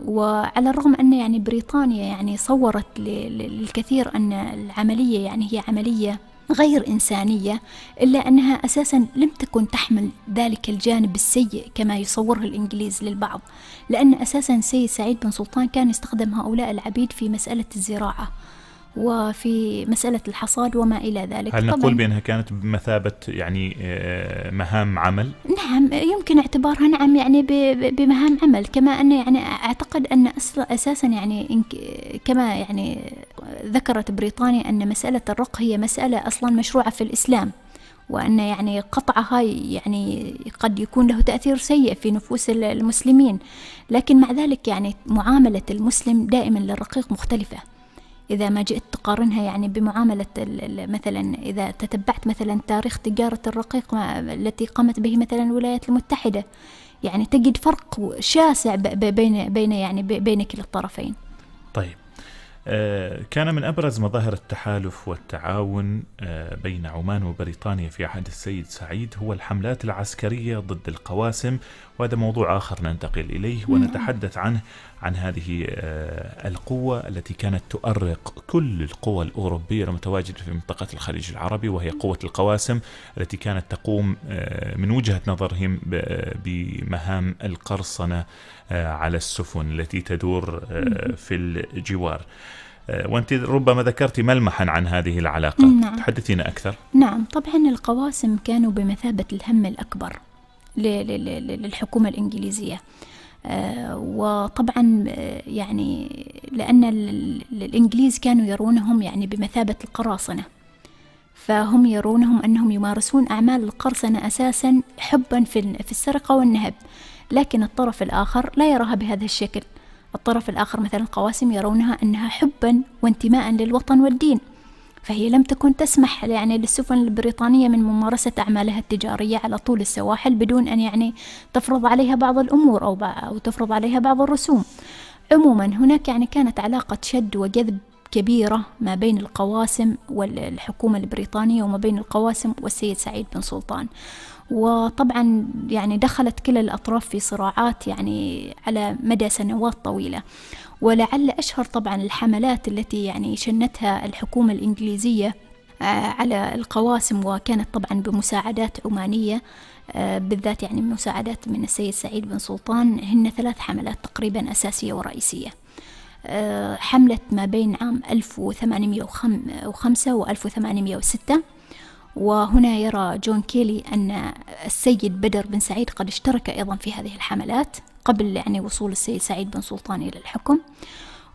وعلى الرغم أن يعني بريطانيا يعني صورت للكثير أن العملية يعني هي عملية غير إنسانية إلا أنها أساسا لم تكن تحمل ذلك الجانب السيء كما يصوره الإنجليز للبعض لأن أساسا سيد سعيد بن سلطان كان يستخدم هؤلاء العبيد في مسألة الزراعة وفي مسألة الحصاد وما إلى ذلك هل نقول بأنها كانت بمثابة يعني آه، مهام عمل؟ نعم يمكن اعتبارها نعم يعني بمهام عمل كما أن يعني أعتقد أن أساسا يعني كما يعني ذكرت بريطانيا أن مسألة الرق هي مسألة أصلا مشروعة في الإسلام وأن يعني قطعها يعني قد يكون له تأثير سيء في نفوس المسلمين لكن مع ذلك يعني معاملة المسلم دائما للرقيق مختلفة إذا ما جئت تقارنها يعني بمعاملة مثلا إذا تتبعت مثلا تاريخ تجارة الرقيق التي قامت به مثلا الولايات المتحدة يعني تجد فرق شاسع بين بين يعني بين كلا الطرفين. طيب آه، كان من أبرز مظاهر التحالف والتعاون آه، بين عمان وبريطانيا في عهد السيد سعيد هو الحملات العسكرية ضد القواسم وهذا موضوع آخر ننتقل إليه نعم. ونتحدث عنه عن هذه آه، القوة التي كانت تؤرق كل القوى الأوروبية المتواجدة في منطقة الخليج العربي وهي قوة القواسم التي كانت تقوم من وجهة نظرهم بمهام القرصنة آه، على السفن التي تدور آه، في الجوار آه، وانت ربما ذكرت ملمحا عن هذه العلاقه نعم. تحدثينا اكثر نعم طبعا القواسم كانوا بمثابه الهم الاكبر للحكومه الانجليزيه وطبعا يعني لان الانجليز كانوا يرونهم يعني بمثابه القراصنه فهم يرونهم انهم يمارسون اعمال القرصنه اساسا حبا في السرقه والنهب لكن الطرف الآخر لا يراها بهذا الشكل الطرف الآخر مثلا القواسم يرونها أنها حبا وانتماء للوطن والدين فهي لم تكن تسمح يعني للسفن البريطانية من ممارسة أعمالها التجارية على طول السواحل بدون أن يعني تفرض عليها بعض الأمور أو, أو تفرض عليها بعض الرسوم عموما هناك يعني كانت علاقة شد وجذب كبيرة ما بين القواسم والحكومة البريطانية وما بين القواسم والسيد سعيد بن سلطان وطبعا يعني دخلت كل الأطراف في صراعات يعني على مدى سنوات طويلة ولعل أشهر طبعا الحملات التي يعني شنتها الحكومة الإنجليزية آه، على القواسم وكانت طبعا بمساعدات عمانية آه، بالذات يعني مساعدات من السيد سعيد بن سلطان هن ثلاث حملات تقريبا أساسية ورئيسية آه، حملة ما بين عام 1805 و 1806 وهنا يرى جون كيلي أن السيد بدر بن سعيد قد اشترك أيضا في هذه الحملات قبل يعني وصول السيد سعيد بن سلطان إلى الحكم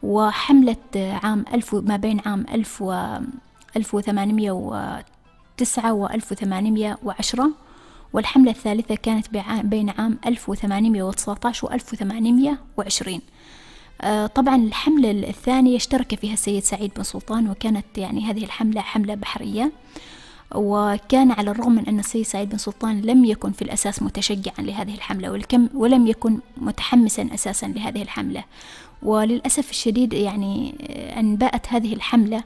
وحملة عام ألف ما بين عام ألف و 1809 و 1810 والحملة الثالثة كانت بين عام 1819 و 1820 آه، طبعا الحملة الثانية اشترك فيها السيد سعيد بن سلطان وكانت يعني هذه الحملة حملة بحرية وكان على الرغم من أن السيد سعيد بن سلطان لم يكن في الأساس متشجعا لهذه الحملة والكم ولم يكن متحمسا أساسا لهذه الحملة وللأسف الشديد يعني آه، أنبأت هذه الحملة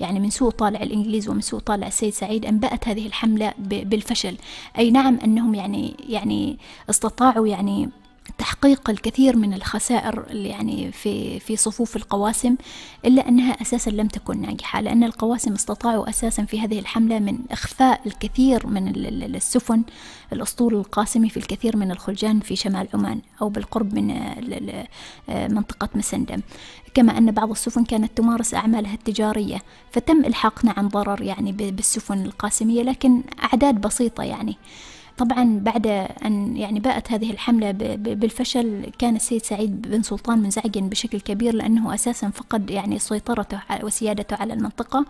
يعني من سوء طالع الإنجليز ومن سوء طالع السيد سعيد أنبأت هذه الحملة بالفشل أي نعم أنهم يعني يعني استطاعوا يعني تحقيق الكثير من الخسائر يعني في في صفوف القواسم الا انها اساسا لم تكن ناجحه لان القواسم استطاعوا اساسا في هذه الحمله من اخفاء الكثير من السفن الاسطول القاسمي في الكثير من الخلجان في شمال عمان او بالقرب من آه، آه، منطقه مسندم كما ان بعض السفن كانت تمارس اعمالها التجاريه فتم الحاقنا عن ضرر يعني بالسفن القاسميه لكن اعداد بسيطه يعني آه طبعا بعد أن يعني باءت هذه الحملة بالفشل كان السيد سعيد بن سلطان منزعجا بشكل كبير لأنه أساسا فقد يعني سيطرته وسيادته على المنطقة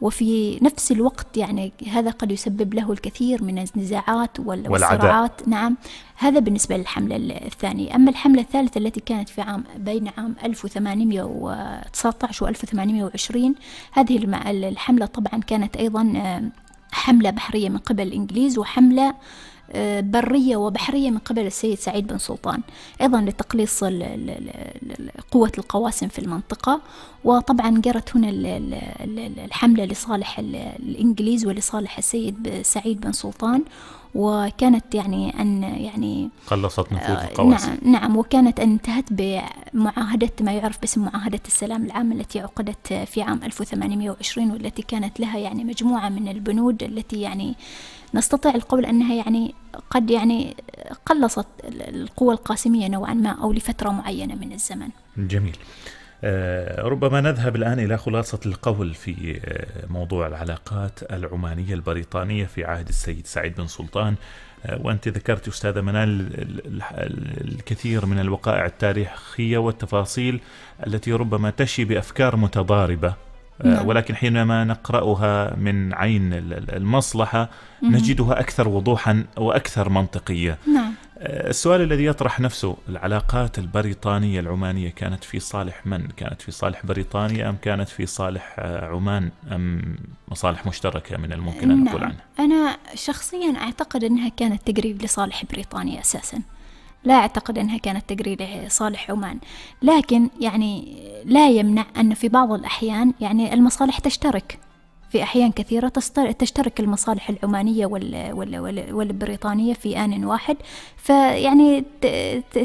وفي نفس الوقت يعني هذا قد يسبب له الكثير من النزاعات والصراعات نعم هذا بالنسبة للحملة الثانية أما الحملة الثالثة التي كانت في عام بين عام 1819 و 1820 هذه الحملة طبعا كانت أيضا آه، حملة بحرية من قبل الإنجليز وحملة آه، برية وبحرية من قبل السيد سعيد بن سلطان أيضا لتقليص قوة القواسم في المنطقة وطبعا جرت هنا الحملة لصالح الإنجليز ولصالح السيد سعيد بن سلطان وكانت يعني أن يعني قلصت نفوذ آه، القواسم نعم نعم وكانت انتهت بمعاهدة ما يعرف باسم معاهدة السلام العام التي عقدت في عام 1820 والتي كانت لها يعني مجموعة من البنود التي يعني نستطيع القول أنها يعني قد يعني قلصت القوى القاسمية نوعا ما أو لفترة معينة من الزمن جميل آه، ربما نذهب الآن إلى خلاصة القول في آه، موضوع العلاقات العمانية البريطانية في عهد السيد سعيد بن سلطان آه، وأنت ذكرت أستاذة منال الكثير من الوقائع التاريخية والتفاصيل التي ربما تشي بأفكار متضاربة نعم. ولكن حينما نقرأها من عين المصلحة نجدها أكثر وضوحا وأكثر منطقية نعم. السؤال الذي يطرح نفسه العلاقات البريطانية العمانية كانت في صالح من؟ كانت في صالح بريطانيا أم كانت في صالح آه، عمان أم مصالح مشتركة من الممكن أن نقول نعم، عنها؟ أنا شخصيا أعتقد أنها كانت تقريب لصالح بريطانيا أساسا لا أعتقد أنها كانت تقريب لصالح عمان لكن يعني لا يمنع أن في بعض الأحيان يعني المصالح تشترك في أحيان كثيرة تشترك المصالح العمانية والبريطانية في آن واحد فيعني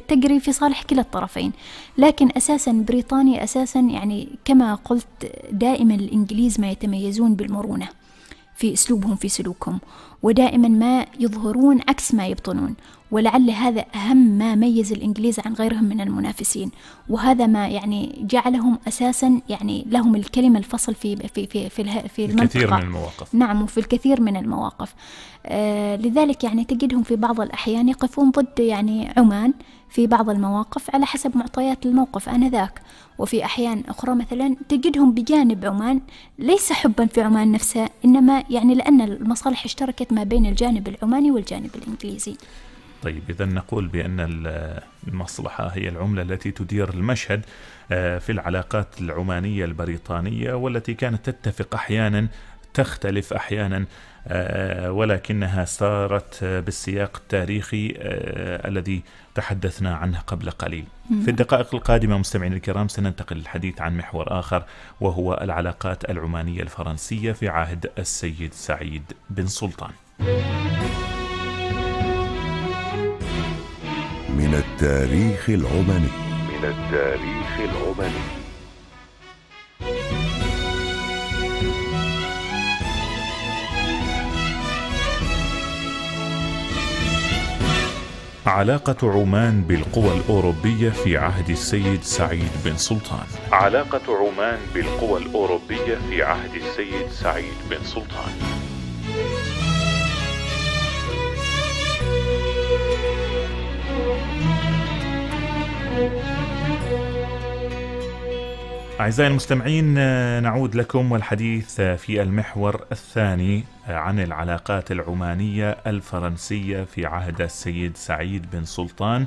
تجري في صالح كلا الطرفين لكن أساسا بريطانيا أساسا يعني كما قلت دائما الإنجليز ما يتميزون بالمرونة في أسلوبهم في سلوكهم ودائما ما يظهرون عكس ما يبطنون ولعل هذا أهم ما ميز الإنجليز عن غيرهم من المنافسين وهذا ما يعني جعلهم أساسا يعني لهم الكلمة الفصل في في في في, في المنطقة الكثير من المواقف نعم وفي الكثير من المواقف آه لذلك يعني تجدهم في بعض الأحيان يقفون ضد يعني عمان في بعض المواقف على حسب معطيات الموقف آنذاك وفي أحيان أخرى مثلا تجدهم بجانب عمان ليس حبا في عمان نفسها إنما يعني لأن المصالح اشتركت ما بين الجانب العماني والجانب الإنجليزي طيب إذا نقول بأن المصلحة هي العملة التي تدير المشهد آه، في العلاقات العمانية البريطانية والتي كانت تتفق أحيانا تختلف أحيانا آه، ولكنها سارت بالسياق التاريخي آه، الذي تحدثنا عنه قبل قليل في الدقائق القادمة مستمعينا الكرام سننتقل للحديث عن محور آخر وهو العلاقات العمانية الفرنسية في عهد السيد سعيد بن سلطان من التاريخ العماني من التاريخ العماني علاقة عمان بالقوى الأوروبية في عهد السيد سعيد بن سلطان علاقة عمان بالقوى الأوروبية في عهد السيد سعيد بن سلطان أعزائي المستمعين نعود لكم والحديث في المحور الثاني عن العلاقات العمانية الفرنسية في عهد السيد سعيد بن سلطان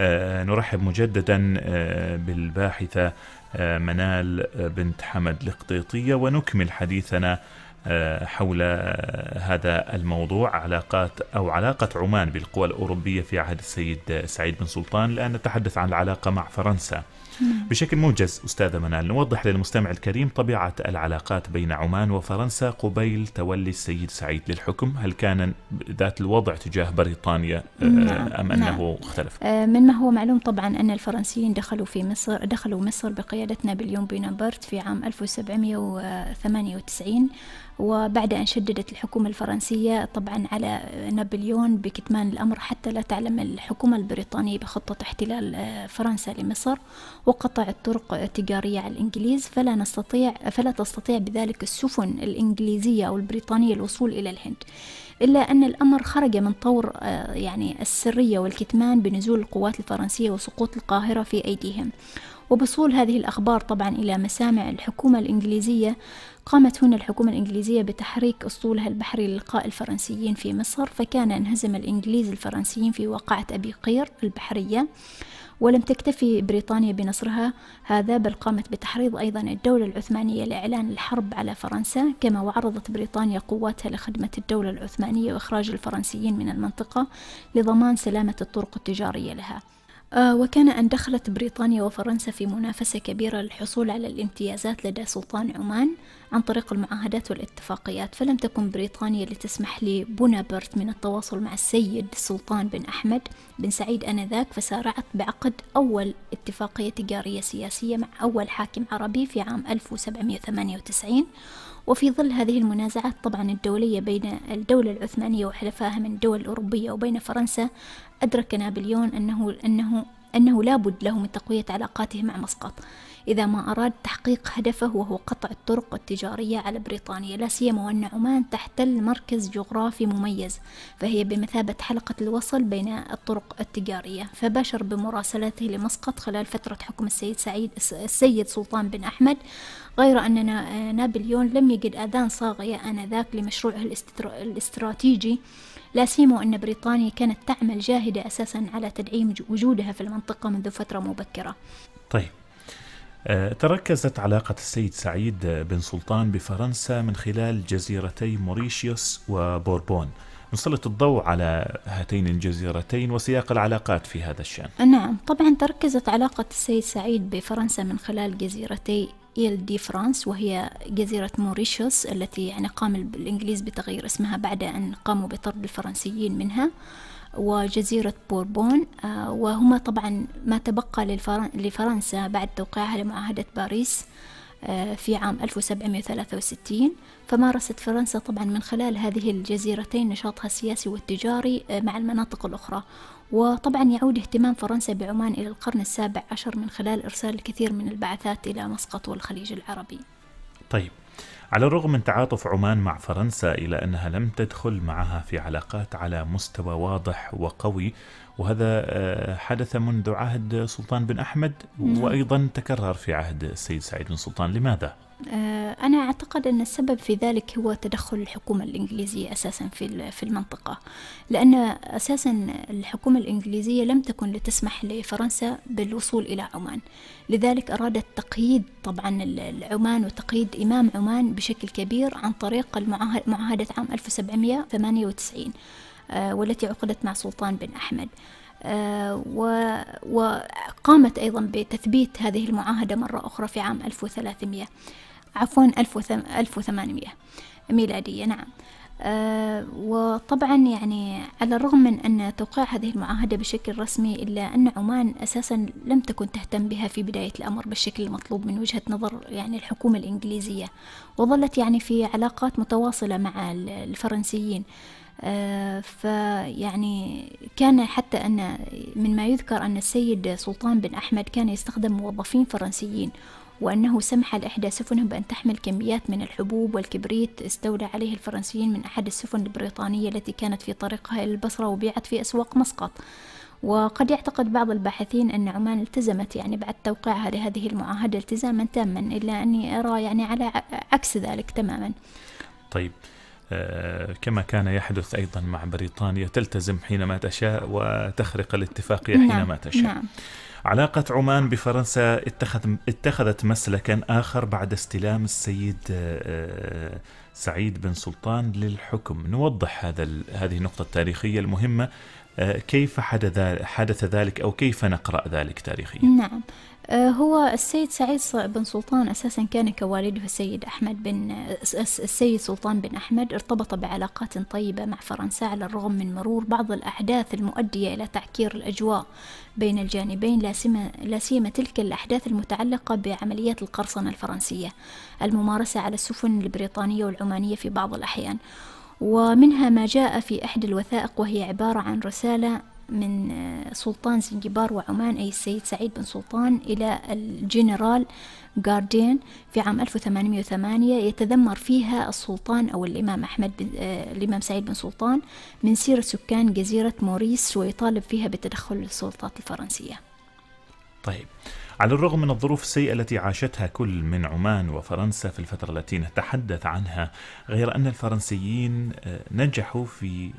آه، نرحب مجددا آه، بالباحثة آه، منال بنت حمد القطيطية ونكمل حديثنا حول هذا الموضوع علاقات أو علاقة عمان بالقوى الأوروبية في عهد السيد سعيد بن سلطان الآن نتحدث عن العلاقة مع فرنسا نعم. بشكل موجز أستاذة منال نوضح للمستمع الكريم طبيعة العلاقات بين عمان وفرنسا قبيل تولي السيد سعيد للحكم هل كان ذات الوضع تجاه بريطانيا آه، نعم. أم أنه نعم. اختلف؟ آه، من ما هو معلوم طبعا أن الفرنسيين دخلوا في مصر دخلوا مصر بقيادة نابليون بونابرت في عام 1798 وبعد أن شددت الحكومة الفرنسية طبعا على نابليون بكتمان الأمر حتى لا تعلم الحكومة البريطانية بخطة احتلال آه، فرنسا لمصر وقطع الطرق التجارية على الإنجليز فلا نستطيع فلا تستطيع بذلك السفن الإنجليزية أو البريطانية الوصول إلى الهند إلا أن الأمر خرج من طور آه، يعني السرية والكتمان بنزول القوات الفرنسية وسقوط القاهرة في أيديهم وبصول هذه الأخبار طبعا إلى مسامع الحكومة الإنجليزية قامت هنا الحكومة الإنجليزية بتحريك أسطولها البحري للقاء الفرنسيين في مصر فكان انهزم الإنجليز الفرنسيين في واقعة أبي قير البحرية ولم تكتفي بريطانيا بنصرها هذا بل قامت بتحريض أيضا الدولة العثمانية لإعلان الحرب على فرنسا كما وعرضت بريطانيا قواتها لخدمة الدولة العثمانية وإخراج الفرنسيين من المنطقة لضمان سلامة الطرق التجارية لها آه، وكان أن دخلت بريطانيا وفرنسا في منافسة كبيرة للحصول على الامتيازات لدى سلطان عمان عن طريق المعاهدات والاتفاقيات فلم تكن بريطانيا لتسمح لبونابرت من التواصل مع السيد السلطان بن أحمد بن سعيد آنذاك فسارعت بعقد أول اتفاقية تجارية سياسية مع أول حاكم عربي في عام 1798 وفي ظل هذه المنازعات طبعا الدولية بين الدولة العثمانية وحلفائها من الدول الأوروبية وبين فرنسا أدرك نابليون أنه أنه أنه لابد له من تقوية علاقاته مع مسقط إذا ما أراد تحقيق هدفه وهو قطع الطرق التجارية على بريطانيا لا سيما وأن عمان تحتل مركز جغرافي مميز فهي بمثابة حلقة الوصل بين الطرق التجارية فباشر بمراسلته لمسقط خلال فترة حكم السيد سعيد السيد سلطان بن أحمد غير أن آه، نابليون لم يجد آذان صاغية آنذاك لمشروعه الاستراتيجي لا سيما أن بريطانيا كانت تعمل جاهدة أساسا على تدعيم وجودها في المنطقة منذ فترة مبكرة طيب آه، تركزت علاقة السيد سعيد بن سلطان بفرنسا من خلال جزيرتي موريشيوس وبوربون نسلط الضوء على هاتين الجزيرتين وسياق العلاقات في هذا الشأن نعم طبعا تركزت علاقة السيد سعيد بفرنسا من خلال جزيرتي إيل دي فرانس وهي جزيرة موريشيوس التي يعني قام الإنجليز بتغيير اسمها بعد أن قاموا بطرد الفرنسيين منها آه وجزيرة بوربون آه، وهما طبعا ما تبقى لفرنسا بعد توقيعها لمعاهدة باريس آه، في عام 1763 فمارست فرنسا طبعا من خلال هذه الجزيرتين نشاطها السياسي والتجاري آه، مع المناطق الأخرى وطبعا يعود اهتمام فرنسا بعمان إلى القرن السابع عشر من خلال إرسال الكثير من البعثات إلى مسقط والخليج العربي طيب على الرغم من تعاطف عمان مع فرنسا إلى أنها لم تدخل معها في علاقات على مستوى واضح وقوي وهذا آه، حدث منذ عهد سلطان بن أحمد نعم. وأيضا تكرر في عهد السيد سعيد بن سلطان لماذا؟ آه، أنا أعتقد أن السبب في ذلك هو تدخل الحكومة الإنجليزية أساسا في في المنطقة لأن أساسا الحكومة الإنجليزية لم تكن لتسمح لفرنسا بالوصول إلى عمان لذلك أرادت تقييد طبعا عمان وتقييد إمام عمان بشكل كبير عن طريق معاهدة عام 1798 آه، والتي عقدت مع سلطان بن أحمد آه، و... وقامت أيضا بتثبيت هذه المعاهدة مرة أخرى في عام 1300 عفوا ألف ميلادية نعم أه وطبعا يعني على الرغم من أن توقيع هذه المعاهدة بشكل رسمي إلا أن عمان أساسا لم تكن تهتم بها في بداية الأمر بالشكل المطلوب من وجهة نظر يعني الحكومة الإنجليزية وظلت يعني في علاقات متواصلة مع الفرنسيين أه فيعني كان حتى أن من ما يذكر أن السيد سلطان بن أحمد كان يستخدم موظفين فرنسيين وأنه سمح لإحدى سفنه بأن تحمل كميات من الحبوب والكبريت استولى عليه الفرنسيين من أحد السفن البريطانية التي كانت في طريقها إلى البصرة وبيعت في أسواق مسقط وقد يعتقد بعض الباحثين أن عمان التزمت يعني بعد توقيعها لهذه المعاهدة التزاما تاما إلا أني أرى يعني على عكس ذلك تماما طيب آه، كما كان يحدث أيضا مع بريطانيا تلتزم حينما تشاء وتخرق الاتفاقية نعم، حينما نعم. تشاء نعم. علاقة عمان بفرنسا اتخذ اتخذت مسلكا آخر بعد استلام السيد آه، آه، سعيد بن سلطان للحكم نوضح هذا هذه النقطة التاريخية المهمة آه، كيف حدث ذلك أو كيف نقرأ ذلك تاريخيا نعم آه، هو السيد سعيد بن سلطان أساسا كان كوالده السيد أحمد بن آه، السيد سلطان بن أحمد ارتبط بعلاقات طيبة مع فرنسا على الرغم من مرور بعض الأحداث المؤدية إلى تعكير الأجواء بين الجانبين لا سيما تلك الأحداث المتعلقة بعمليات القرصنة الفرنسية الممارسة على السفن البريطانية والعمانية في بعض الأحيان ومنها ما جاء في إحدى الوثائق وهي عبارة عن رسالة من آه، سلطان زنجبار وعمان أي السيد سعيد بن سلطان إلى الجنرال جاردين في عام 1808 يتذمر فيها السلطان أو الإمام أحمد بن آه، الإمام سعيد بن سلطان من سيرة سكان جزيرة موريس ويطالب فيها بالتدخل للسلطات الفرنسية طيب على الرغم من الظروف السيئة التي عاشتها كل من عمان وفرنسا في الفترة التي نتحدث عنها غير أن الفرنسيين آه، نجحوا في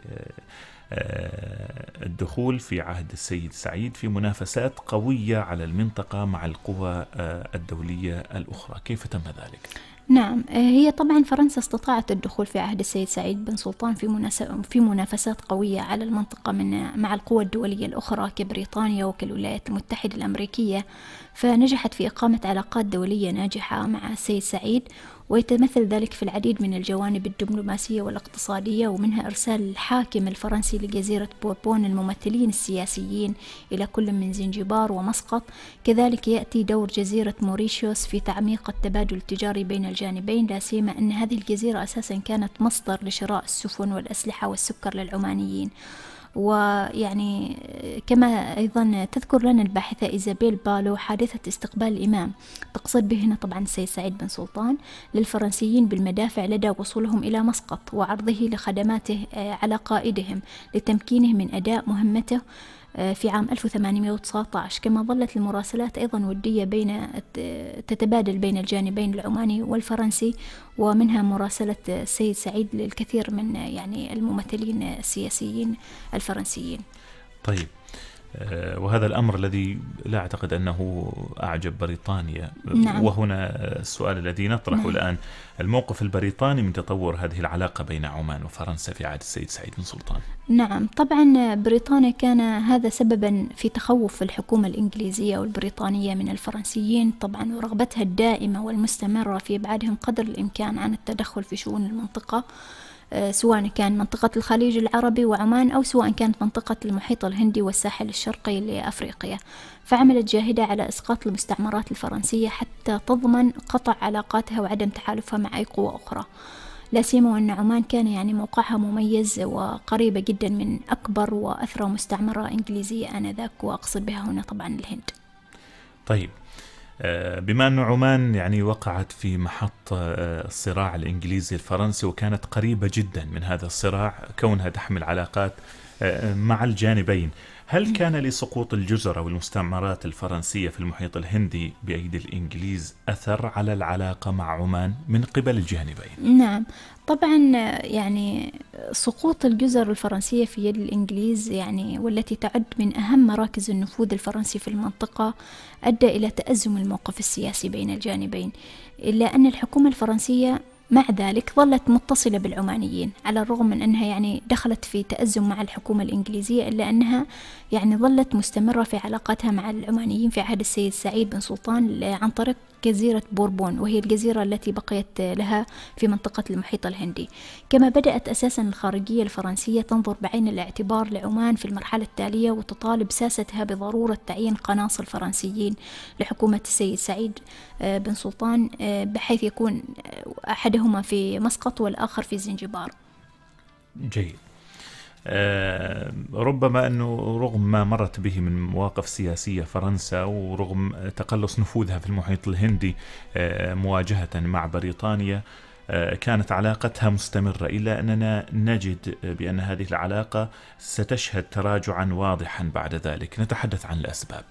آه، الدخول في عهد السيد سعيد في منافسات قوية على المنطقة مع القوى آه، الدولية الأخرى كيف تم ذلك؟ نعم آه، هي طبعا فرنسا استطاعت الدخول في عهد السيد سعيد بن سلطان في, في منافسات قوية على المنطقة من مع القوى الدولية الأخرى كبريطانيا وكالولايات المتحدة الأمريكية فنجحت في إقامة علاقات دولية ناجحة مع السيد سعيد ويتمثل ذلك في العديد من الجوانب الدبلوماسية والاقتصادية ومنها إرسال الحاكم الفرنسي لجزيرة بوربون الممثلين السياسيين إلى كل من زنجبار ومسقط كذلك يأتي دور جزيرة موريشيوس في تعميق التبادل التجاري بين الجانبين لا سيما أن هذه الجزيرة أساسا كانت مصدر لشراء السفن والأسلحة والسكر للعمانيين ويعني كما أيضا تذكر لنا الباحثة إيزابيل بالو حادثة استقبال الإمام تقصد به هنا طبعا السيد سعيد بن سلطان للفرنسيين بالمدافع لدى وصولهم إلى مسقط وعرضه لخدماته آه، على قائدهم لتمكينه من أداء مهمته آه، في عام 1819 كما ظلت المراسلات أيضا ودية بين تتبادل بين الجانبين العماني والفرنسي ومنها مراسلة السيد سعيد للكثير من يعني الممثلين السياسيين الفرنسيين طيب آه، وهذا الأمر الذي لا أعتقد أنه أعجب بريطانيا نعم. وهنا السؤال الذي نطرحه نعم. الآن الموقف البريطاني من تطور هذه العلاقة بين عمان وفرنسا في عهد السيد سعيد بن سلطان نعم طبعا بريطانيا كان هذا سببا في تخوف الحكومة الإنجليزية والبريطانية من الفرنسيين طبعا ورغبتها الدائمة والمستمرة في إبعادهم قدر الإمكان عن التدخل في شؤون المنطقة آه آه، سواء كان منطقة الخليج العربي وعمان أو سواء كانت منطقة المحيط الهندي والساحل الشرقي لأفريقيا فعملت جاهدة على إسقاط المستعمرات الفرنسية حتى تضمن قطع علاقاتها وعدم تحالفها مع أي قوة أخرى لا سيما وأن عمان كان يعني موقعها مميز وقريبة جدا من أكبر وأثرى مستعمرة إنجليزية آنذاك وأقصد بها هنا طبعا الهند طيب آه، بما أن عمان يعني وقعت في محط آه، الصراع الإنجليزي الفرنسي وكانت قريبة جدا من هذا الصراع كونها تحمل علاقات آه، مع الجانبين هل كان لسقوط الجزر أو المستعمرات الفرنسية في المحيط الهندي بأيدي الإنجليز أثر على العلاقة مع عمان من قبل الجانبين؟ نعم طبعا يعني سقوط الجزر الفرنسية في يد الإنجليز يعني والتي تعد من أهم مراكز النفوذ الفرنسي في المنطقة أدى إلى تأزم الموقف السياسي بين الجانبين إلا أن الحكومة الفرنسية مع ذلك ظلت متصلة بالعمانيين على الرغم من أنها يعني دخلت في تأزم مع الحكومة الإنجليزية إلا أنها يعني ظلت مستمرة في علاقتها مع العمانيين في عهد السيد سعيد بن سلطان عن طريق جزيرة بوربون وهي الجزيرة التي بقيت لها في منطقة المحيط الهندي كما بدأت أساسا الخارجية الفرنسية تنظر بعين الاعتبار لعمان في المرحلة التالية وتطالب ساستها بضرورة تعيين قناص الفرنسيين لحكومة السيد سعيد آه، بن سلطان آه، بحيث يكون آه، أحدهما في مسقط والآخر في زنجبار جيد ربما أنه رغم ما مرت به من مواقف سياسية فرنسا ورغم تقلص نفوذها في المحيط الهندي مواجهة مع بريطانيا كانت علاقتها مستمرة إلا أننا نجد بأن هذه العلاقة ستشهد تراجعا واضحا بعد ذلك نتحدث عن الأسباب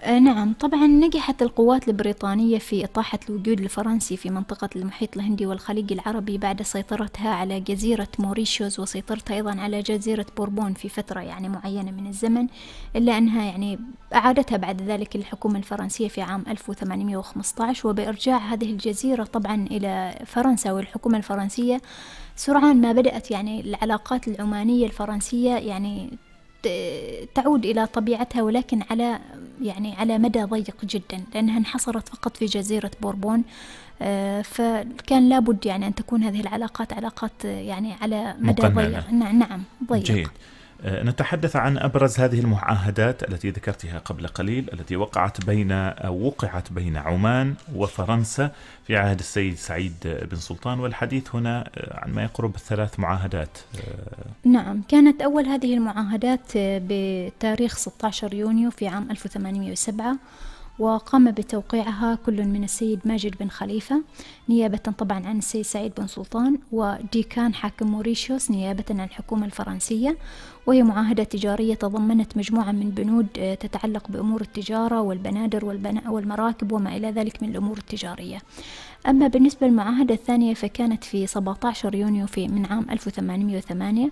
آه، نعم طبعا نجحت القوات البريطانية في إطاحة الوجود الفرنسي في منطقة المحيط الهندي والخليج العربي بعد سيطرتها على جزيرة موريشيوس وسيطرتها أيضا على جزيرة بوربون في فترة يعني معينة من الزمن إلا أنها يعني أعادتها بعد ذلك الحكومة الفرنسية في عام 1815 وبإرجاع هذه الجزيرة طبعا إلى فرنسا والحكومة الفرنسية سرعان ما بدأت يعني العلاقات العمانية الفرنسية يعني تعود إلى طبيعتها ولكن على يعني على مدى ضيق جدا لأنها انحصرت فقط في جزيرة بوربون آه، فكان لابد يعني أن تكون هذه العلاقات علاقات آه، يعني على مدى مقننة. ضيق نعم, نعم، ضيق جيد. آه، نتحدث عن ابرز هذه المعاهدات التي ذكرتها قبل قليل التي وقعت بين او وقعت بين عمان وفرنسا في عهد السيد سعيد بن سلطان والحديث هنا آه، عن ما يقرب الثلاث معاهدات. آه، نعم، كانت اول هذه المعاهدات بتاريخ 16 يونيو في عام 1807 وقام بتوقيعها كل من السيد ماجد بن خليفة نيابة طبعا عن السيد سعيد بن سلطان وديكان حاكم موريشيوس نيابة عن الحكومة الفرنسية وهي معاهدة تجارية تضمنت مجموعة من بنود آه، تتعلق بأمور التجارة والبنادر والمراكب وما إلى ذلك من الأمور التجارية أما بالنسبة للمعاهدة الثانية فكانت في 17 يونيو في من عام 1808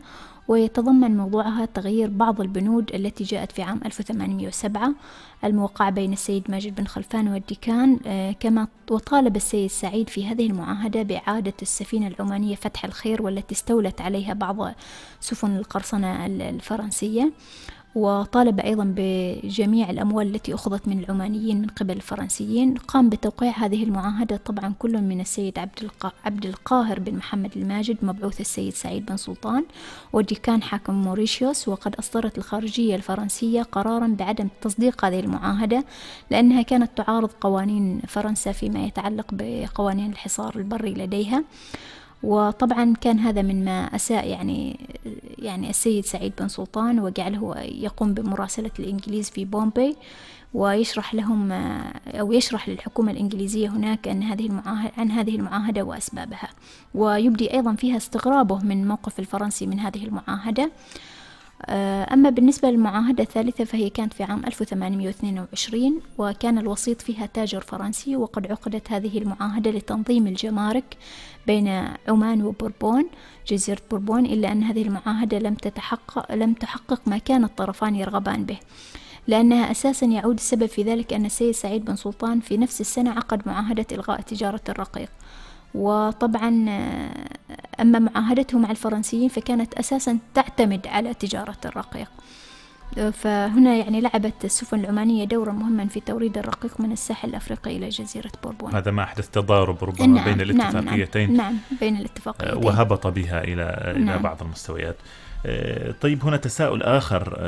ويتضمن موضوعها تغيير بعض البنود التي جاءت في عام 1807 الموقعة بين السيد ماجد بن خلفان والديكان آه، كما وطالب السيد سعيد في هذه المعاهدة بإعادة السفينة العمانية فتح الخير والتي استولت عليها بعض سفن القرصنة الفرنسية وطالب أيضا بجميع الأموال التي أخذت من العمانيين من قبل الفرنسيين قام بتوقيع هذه المعاهدة طبعا كل من السيد عبد, عبد القاهر بن محمد الماجد مبعوث السيد سعيد بن سلطان وديكان حاكم موريشيوس وقد أصدرت الخارجية الفرنسية قرارا بعدم تصديق هذه المعاهدة لأنها كانت تعارض قوانين فرنسا فيما يتعلق بقوانين الحصار البري لديها وطبعا كان هذا من ما أساء يعني يعني السيد سعيد بن سلطان وجعله يقوم بمراسلة الإنجليز في بومبي ويشرح لهم أو يشرح للحكومة الإنجليزية هناك أن هذه المعاهدة عن هذه المعاهدة وأسبابها ويبدي أيضا فيها استغرابه من موقف الفرنسي من هذه المعاهدة آه آه، أما بالنسبة للمعاهدة الثالثة فهي كانت في عام 1822 وكان الوسيط فيها تاجر فرنسي وقد عقدت هذه المعاهدة لتنظيم الجمارك بين عمان وبوربون جزيرة بوربون إلا أن هذه المعاهدة لم تتحقق لم تحقق ما كان الطرفان يرغبان به لأنها أساسا يعود السبب في ذلك أن السيد سعيد بن سلطان في نفس السنة عقد معاهدة إلغاء تجارة الرقيق وطبعا آه، أما معاهدته مع الفرنسيين فكانت أساسا تعتمد على تجارة الرقيق آه، فهنا يعني لعبت السفن العمانية دورا مهما في توريد الرقيق من الساحل الأفريقي إلى جزيرة بوربون هذا ما أحدث تضارب ربما نعم بين نعم، نعم، الاتفاقيتين نعم, نعم بين الاتفاقيتين آه، وهبط بها إلى, نعم إلى بعض المستويات طيب هنا تساؤل آخر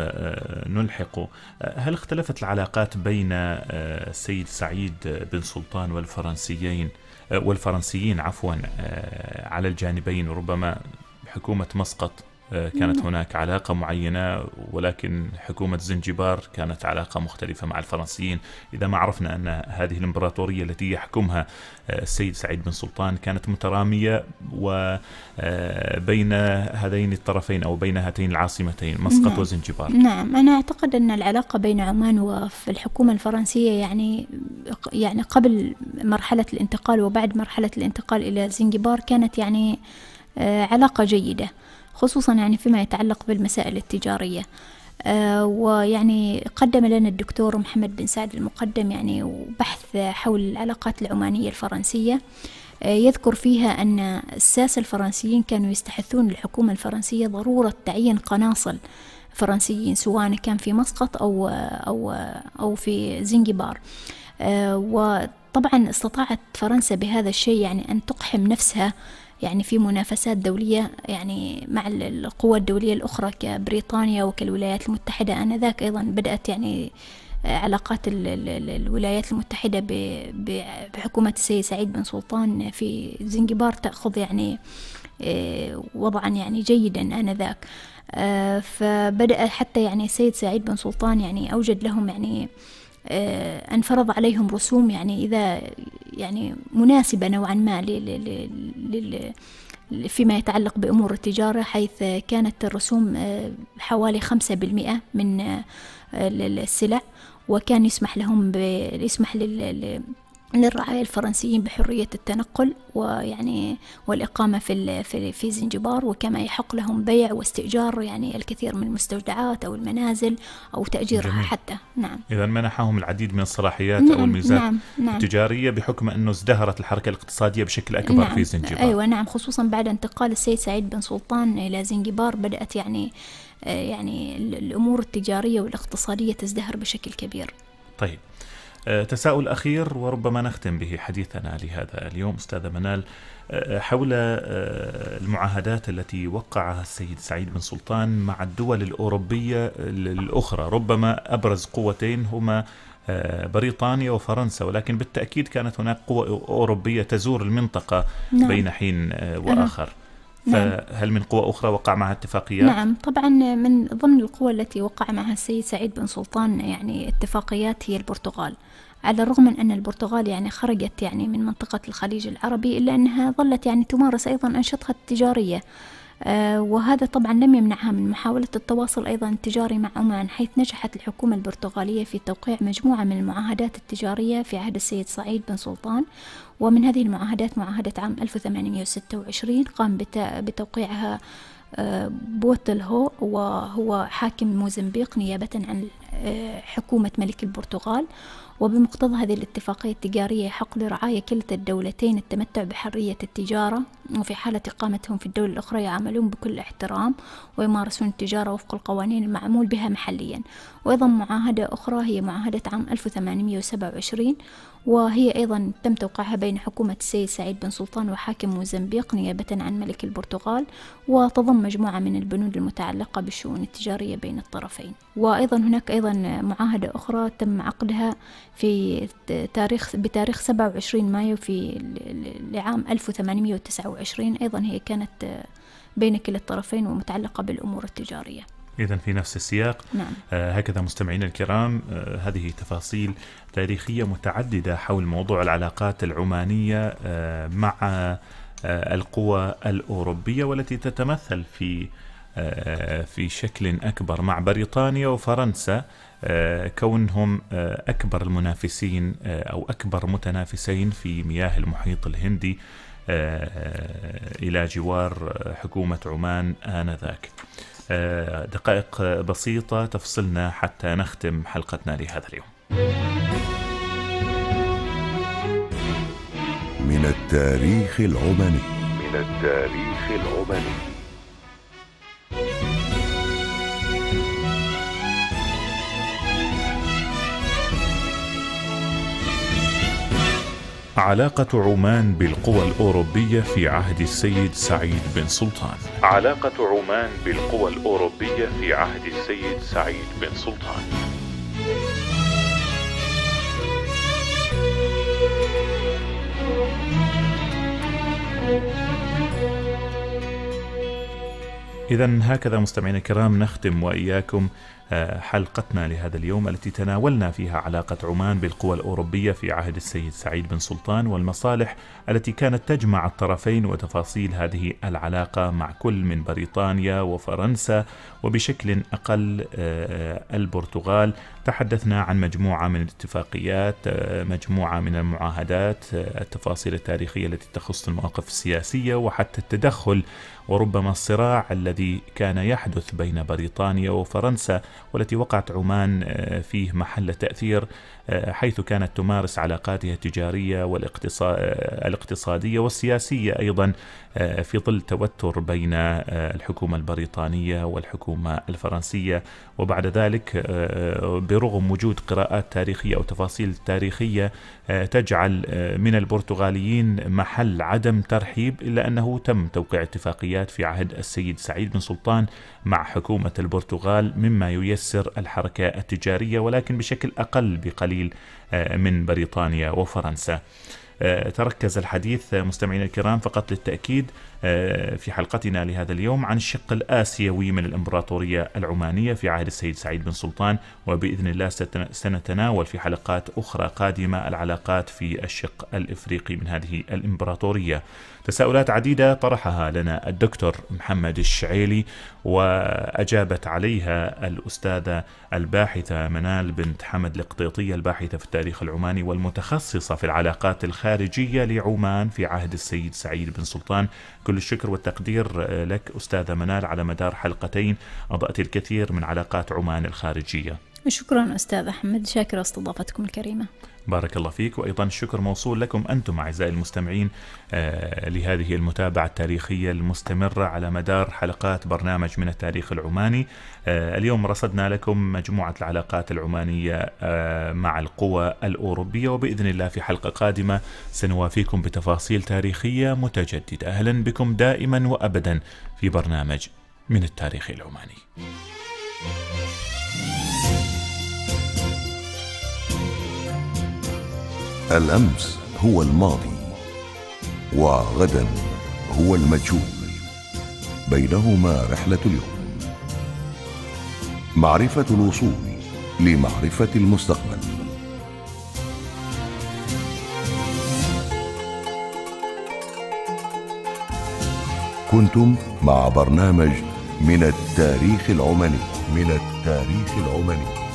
نلحقه هل اختلفت العلاقات بين السيد سعيد بن سلطان والفرنسيين والفرنسيين عفوا آه، على الجانبين وربما حكومة مسقط آه، كانت هناك علاقة معينة ولكن حكومة زنجبار كانت علاقة مختلفة مع الفرنسيين إذا ما عرفنا أن هذه الإمبراطورية التي يحكمها آه، السيد سعيد بن سلطان كانت مترامية وبين آه، هذين الطرفين أو بين هاتين العاصمتين مسقط نعم. وزنجبار نعم أنا أعتقد أن العلاقة بين عمان والحكومة الفرنسية يعني يعني قبل مرحلة الانتقال وبعد مرحلة الانتقال إلى زنجبار كانت يعني علاقة جيدة خصوصا يعني فيما يتعلق بالمسائل التجارية آه، ويعني قدم لنا الدكتور محمد بن سعد المقدم يعني بحث حول العلاقات العمانية الفرنسية آه، يذكر فيها أن الساسة الفرنسيين كانوا يستحثون الحكومة الفرنسية ضرورة تعيين قناصل فرنسيين سواء كان في مسقط أو أو أو في زنجبار وطبعا آه، طبعا استطاعت فرنسا بهذا الشيء يعني أن تقحم نفسها يعني في منافسات دولية يعني مع القوى الدولية الأخرى كبريطانيا وكالولايات المتحدة آنذاك أيضا بدأت يعني آه، علاقات الولايات المتحدة بحكومة السيد سعيد بن سلطان في زنجبار تأخذ يعني آه، وضعا يعني جيدا آنذاك آه، فبدأ حتى يعني السيد سعيد بن سلطان يعني أوجد لهم يعني آه، انفرض عليهم رسوم يعني إذا يعني مناسبة نوعا ما فيما يتعلق بأمور التجارة حيث كانت الرسوم آه، حوالي خمسة بالمئة من آه، السلع وكان يسمح لهم يسمح لل للرعايا الفرنسيين بحرية التنقل ويعني والإقامة في في في زنجبار وكما يحق لهم بيع واستئجار يعني الكثير من المستودعات أو المنازل أو تأجيرها جميل. حتى نعم إذا منحهم العديد من الصلاحيات نعم أو الميزات نعم نعم التجارية بحكم أنه ازدهرت الحركة الاقتصادية بشكل أكبر نعم في زنجبار أيوة نعم خصوصا بعد انتقال السيد سعيد بن سلطان إلى زنجبار بدأت يعني آه، يعني الأمور التجارية والاقتصادية تزدهر بشكل كبير طيب آه، تساؤل أخير وربما نختم به حديثنا لهذا اليوم أستاذة منال آه، آه، حول المعاهدات التي وقعها السيد سعيد بن سلطان مع الدول الأوروبية الأخرى ربما أبرز قوتين هما بريطانيا وفرنسا ولكن بالتأكيد كانت هناك قوى أوروبية تزور المنطقة نعم. بين حين وآخر نعم. نعم. فهل من قوى أخرى وقع معها اتفاقيات؟ نعم طبعا من ضمن القوى التي وقع معها السيد سعيد بن سلطان يعني اتفاقيات هي البرتغال على الرغم من أن البرتغال يعني خرجت يعني من منطقة الخليج العربي إلا أنها ظلت يعني تمارس أيضا أنشطتها التجارية آه، وهذا طبعا لم يمنعها من محاولة التواصل أيضا التجاري مع عمان حيث نجحت الحكومة البرتغالية في توقيع مجموعة من المعاهدات التجارية في عهد السيد سعيد بن سلطان ومن هذه المعاهدات معاهدة عام 1826 قام بتوقيعها آه، بوتل هو وهو حاكم موزمبيق نيابة عن آه، حكومة ملك البرتغال وبمقتضى هذه الاتفاقية التجارية يحق لرعايا كلتا الدولتين التمتع بحرية التجارة وفي حالة إقامتهم في الدولة الأخرى يعملون بكل احترام ويمارسون التجارة وفق القوانين المعمول بها محليا وأيضا معاهدة أخرى هي معاهدة عام 1827 وهي أيضا تم توقيعها بين حكومة السيد سعيد بن سلطان وحاكم موزمبيق نيابة عن ملك البرتغال وتضم مجموعة من البنود المتعلقة بالشؤون التجارية بين الطرفين وأيضا هناك أيضا معاهدة أخرى تم عقدها في تاريخ بتاريخ 27 مايو في لعام 1829 أيضا هي كانت بين كلا الطرفين ومتعلقة بالأمور التجارية إذا في نفس السياق نعم. آه هكذا مستمعينا الكرام آه هذه تفاصيل تاريخية متعددة حول موضوع العلاقات العمانية آه مع آه، القوى الأوروبية والتي تتمثل في آه، في شكل أكبر مع بريطانيا وفرنسا آه، كونهم آه، أكبر المنافسين أو أكبر متنافسين في مياه المحيط الهندي إلى جوار حكومة عمان آنذاك دقائق بسيطة تفصلنا حتى نختم حلقتنا لهذا اليوم من التاريخ العماني من التاريخ العماني علاقة عمان بالقوى الأوروبية في عهد السيد سعيد بن سلطان علاقة عمان بالقوى الأوروبية في عهد السيد سعيد بن سلطان thank you إذا هكذا مستمعينا الكرام نختم وإياكم آه، حلقتنا لهذا اليوم التي تناولنا فيها علاقة عمان بالقوى الأوروبية في عهد السيد سعيد بن سلطان والمصالح التي كانت تجمع الطرفين وتفاصيل هذه العلاقة مع كل من بريطانيا وفرنسا وبشكل أقل آه، البرتغال تحدثنا عن مجموعة من الاتفاقيات آه، مجموعة من المعاهدات التفاصيل التاريخية التي تخص المواقف السياسية وحتى التدخل وربما الصراع الذي كان يحدث بين بريطانيا وفرنسا والتي وقعت عمان آه، فيه محل تأثير آه، حيث كانت تمارس علاقاتها التجارية والاقتصادية آه، والسياسية أيضا آه، في ظل توتر بين الحكومة البريطانية والحكومة الفرنسية وبعد ذلك برغم وجود قراءات تاريخية أو تفاصيل تاريخية تجعل من البرتغاليين محل عدم ترحيب إلا أنه تم توقيع اتفاقيات في عهد السيد سعيد بن سلطان مع حكومة البرتغال مما ييسر الحركة التجارية ولكن بشكل أقل بقليل القليل آه، من بريطانيا وفرنسا آه، تركز الحديث آه، مستمعينا الكرام فقط للتأكيد في حلقتنا لهذا اليوم عن الشق الآسيوي من الإمبراطورية العمانية في عهد السيد سعيد بن سلطان وبإذن الله سنتناول في حلقات أخرى قادمة العلاقات في الشق الإفريقي من هذه الإمبراطورية تساؤلات عديدة طرحها لنا الدكتور محمد الشعيلي وأجابت عليها الأستاذة الباحثة منال بنت حمد القطيطية الباحثة في التاريخ العماني والمتخصصة في العلاقات الخارجية لعمان في عهد السيد سعيد بن سلطان كل الشكر والتقدير لك أستاذة منال على مدار حلقتين أضأت الكثير من علاقات عمان الخارجية شكرا أستاذ أحمد شاكرة استضافتكم الكريمة بارك الله فيك وأيضا الشكر موصول لكم أنتم أعزائي المستمعين آه، لهذه المتابعة التاريخية المستمرة على مدار حلقات برنامج من التاريخ العماني آه، اليوم رصدنا لكم مجموعة العلاقات العمانية آه، مع القوى الأوروبية وبإذن الله في حلقة قادمة سنوافيكم بتفاصيل تاريخية متجددة أهلا بكم دائما وأبدا في برنامج من التاريخ العماني الأمس هو الماضي وغدا هو المجهول بينهما رحلة اليوم معرفة الوصول لمعرفة المستقبل كنتم مع برنامج من التاريخ العماني من التاريخ العماني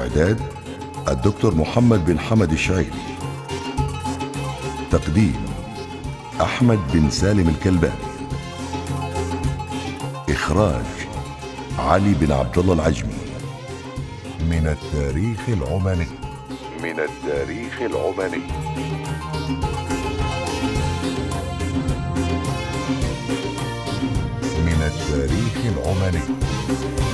والإعداد الدكتور محمد بن حمد الشعيري تقديم أحمد بن سالم الكلباني إخراج علي بن عبد الله العجمي من التاريخ العماني من التاريخ العماني من التاريخ العماني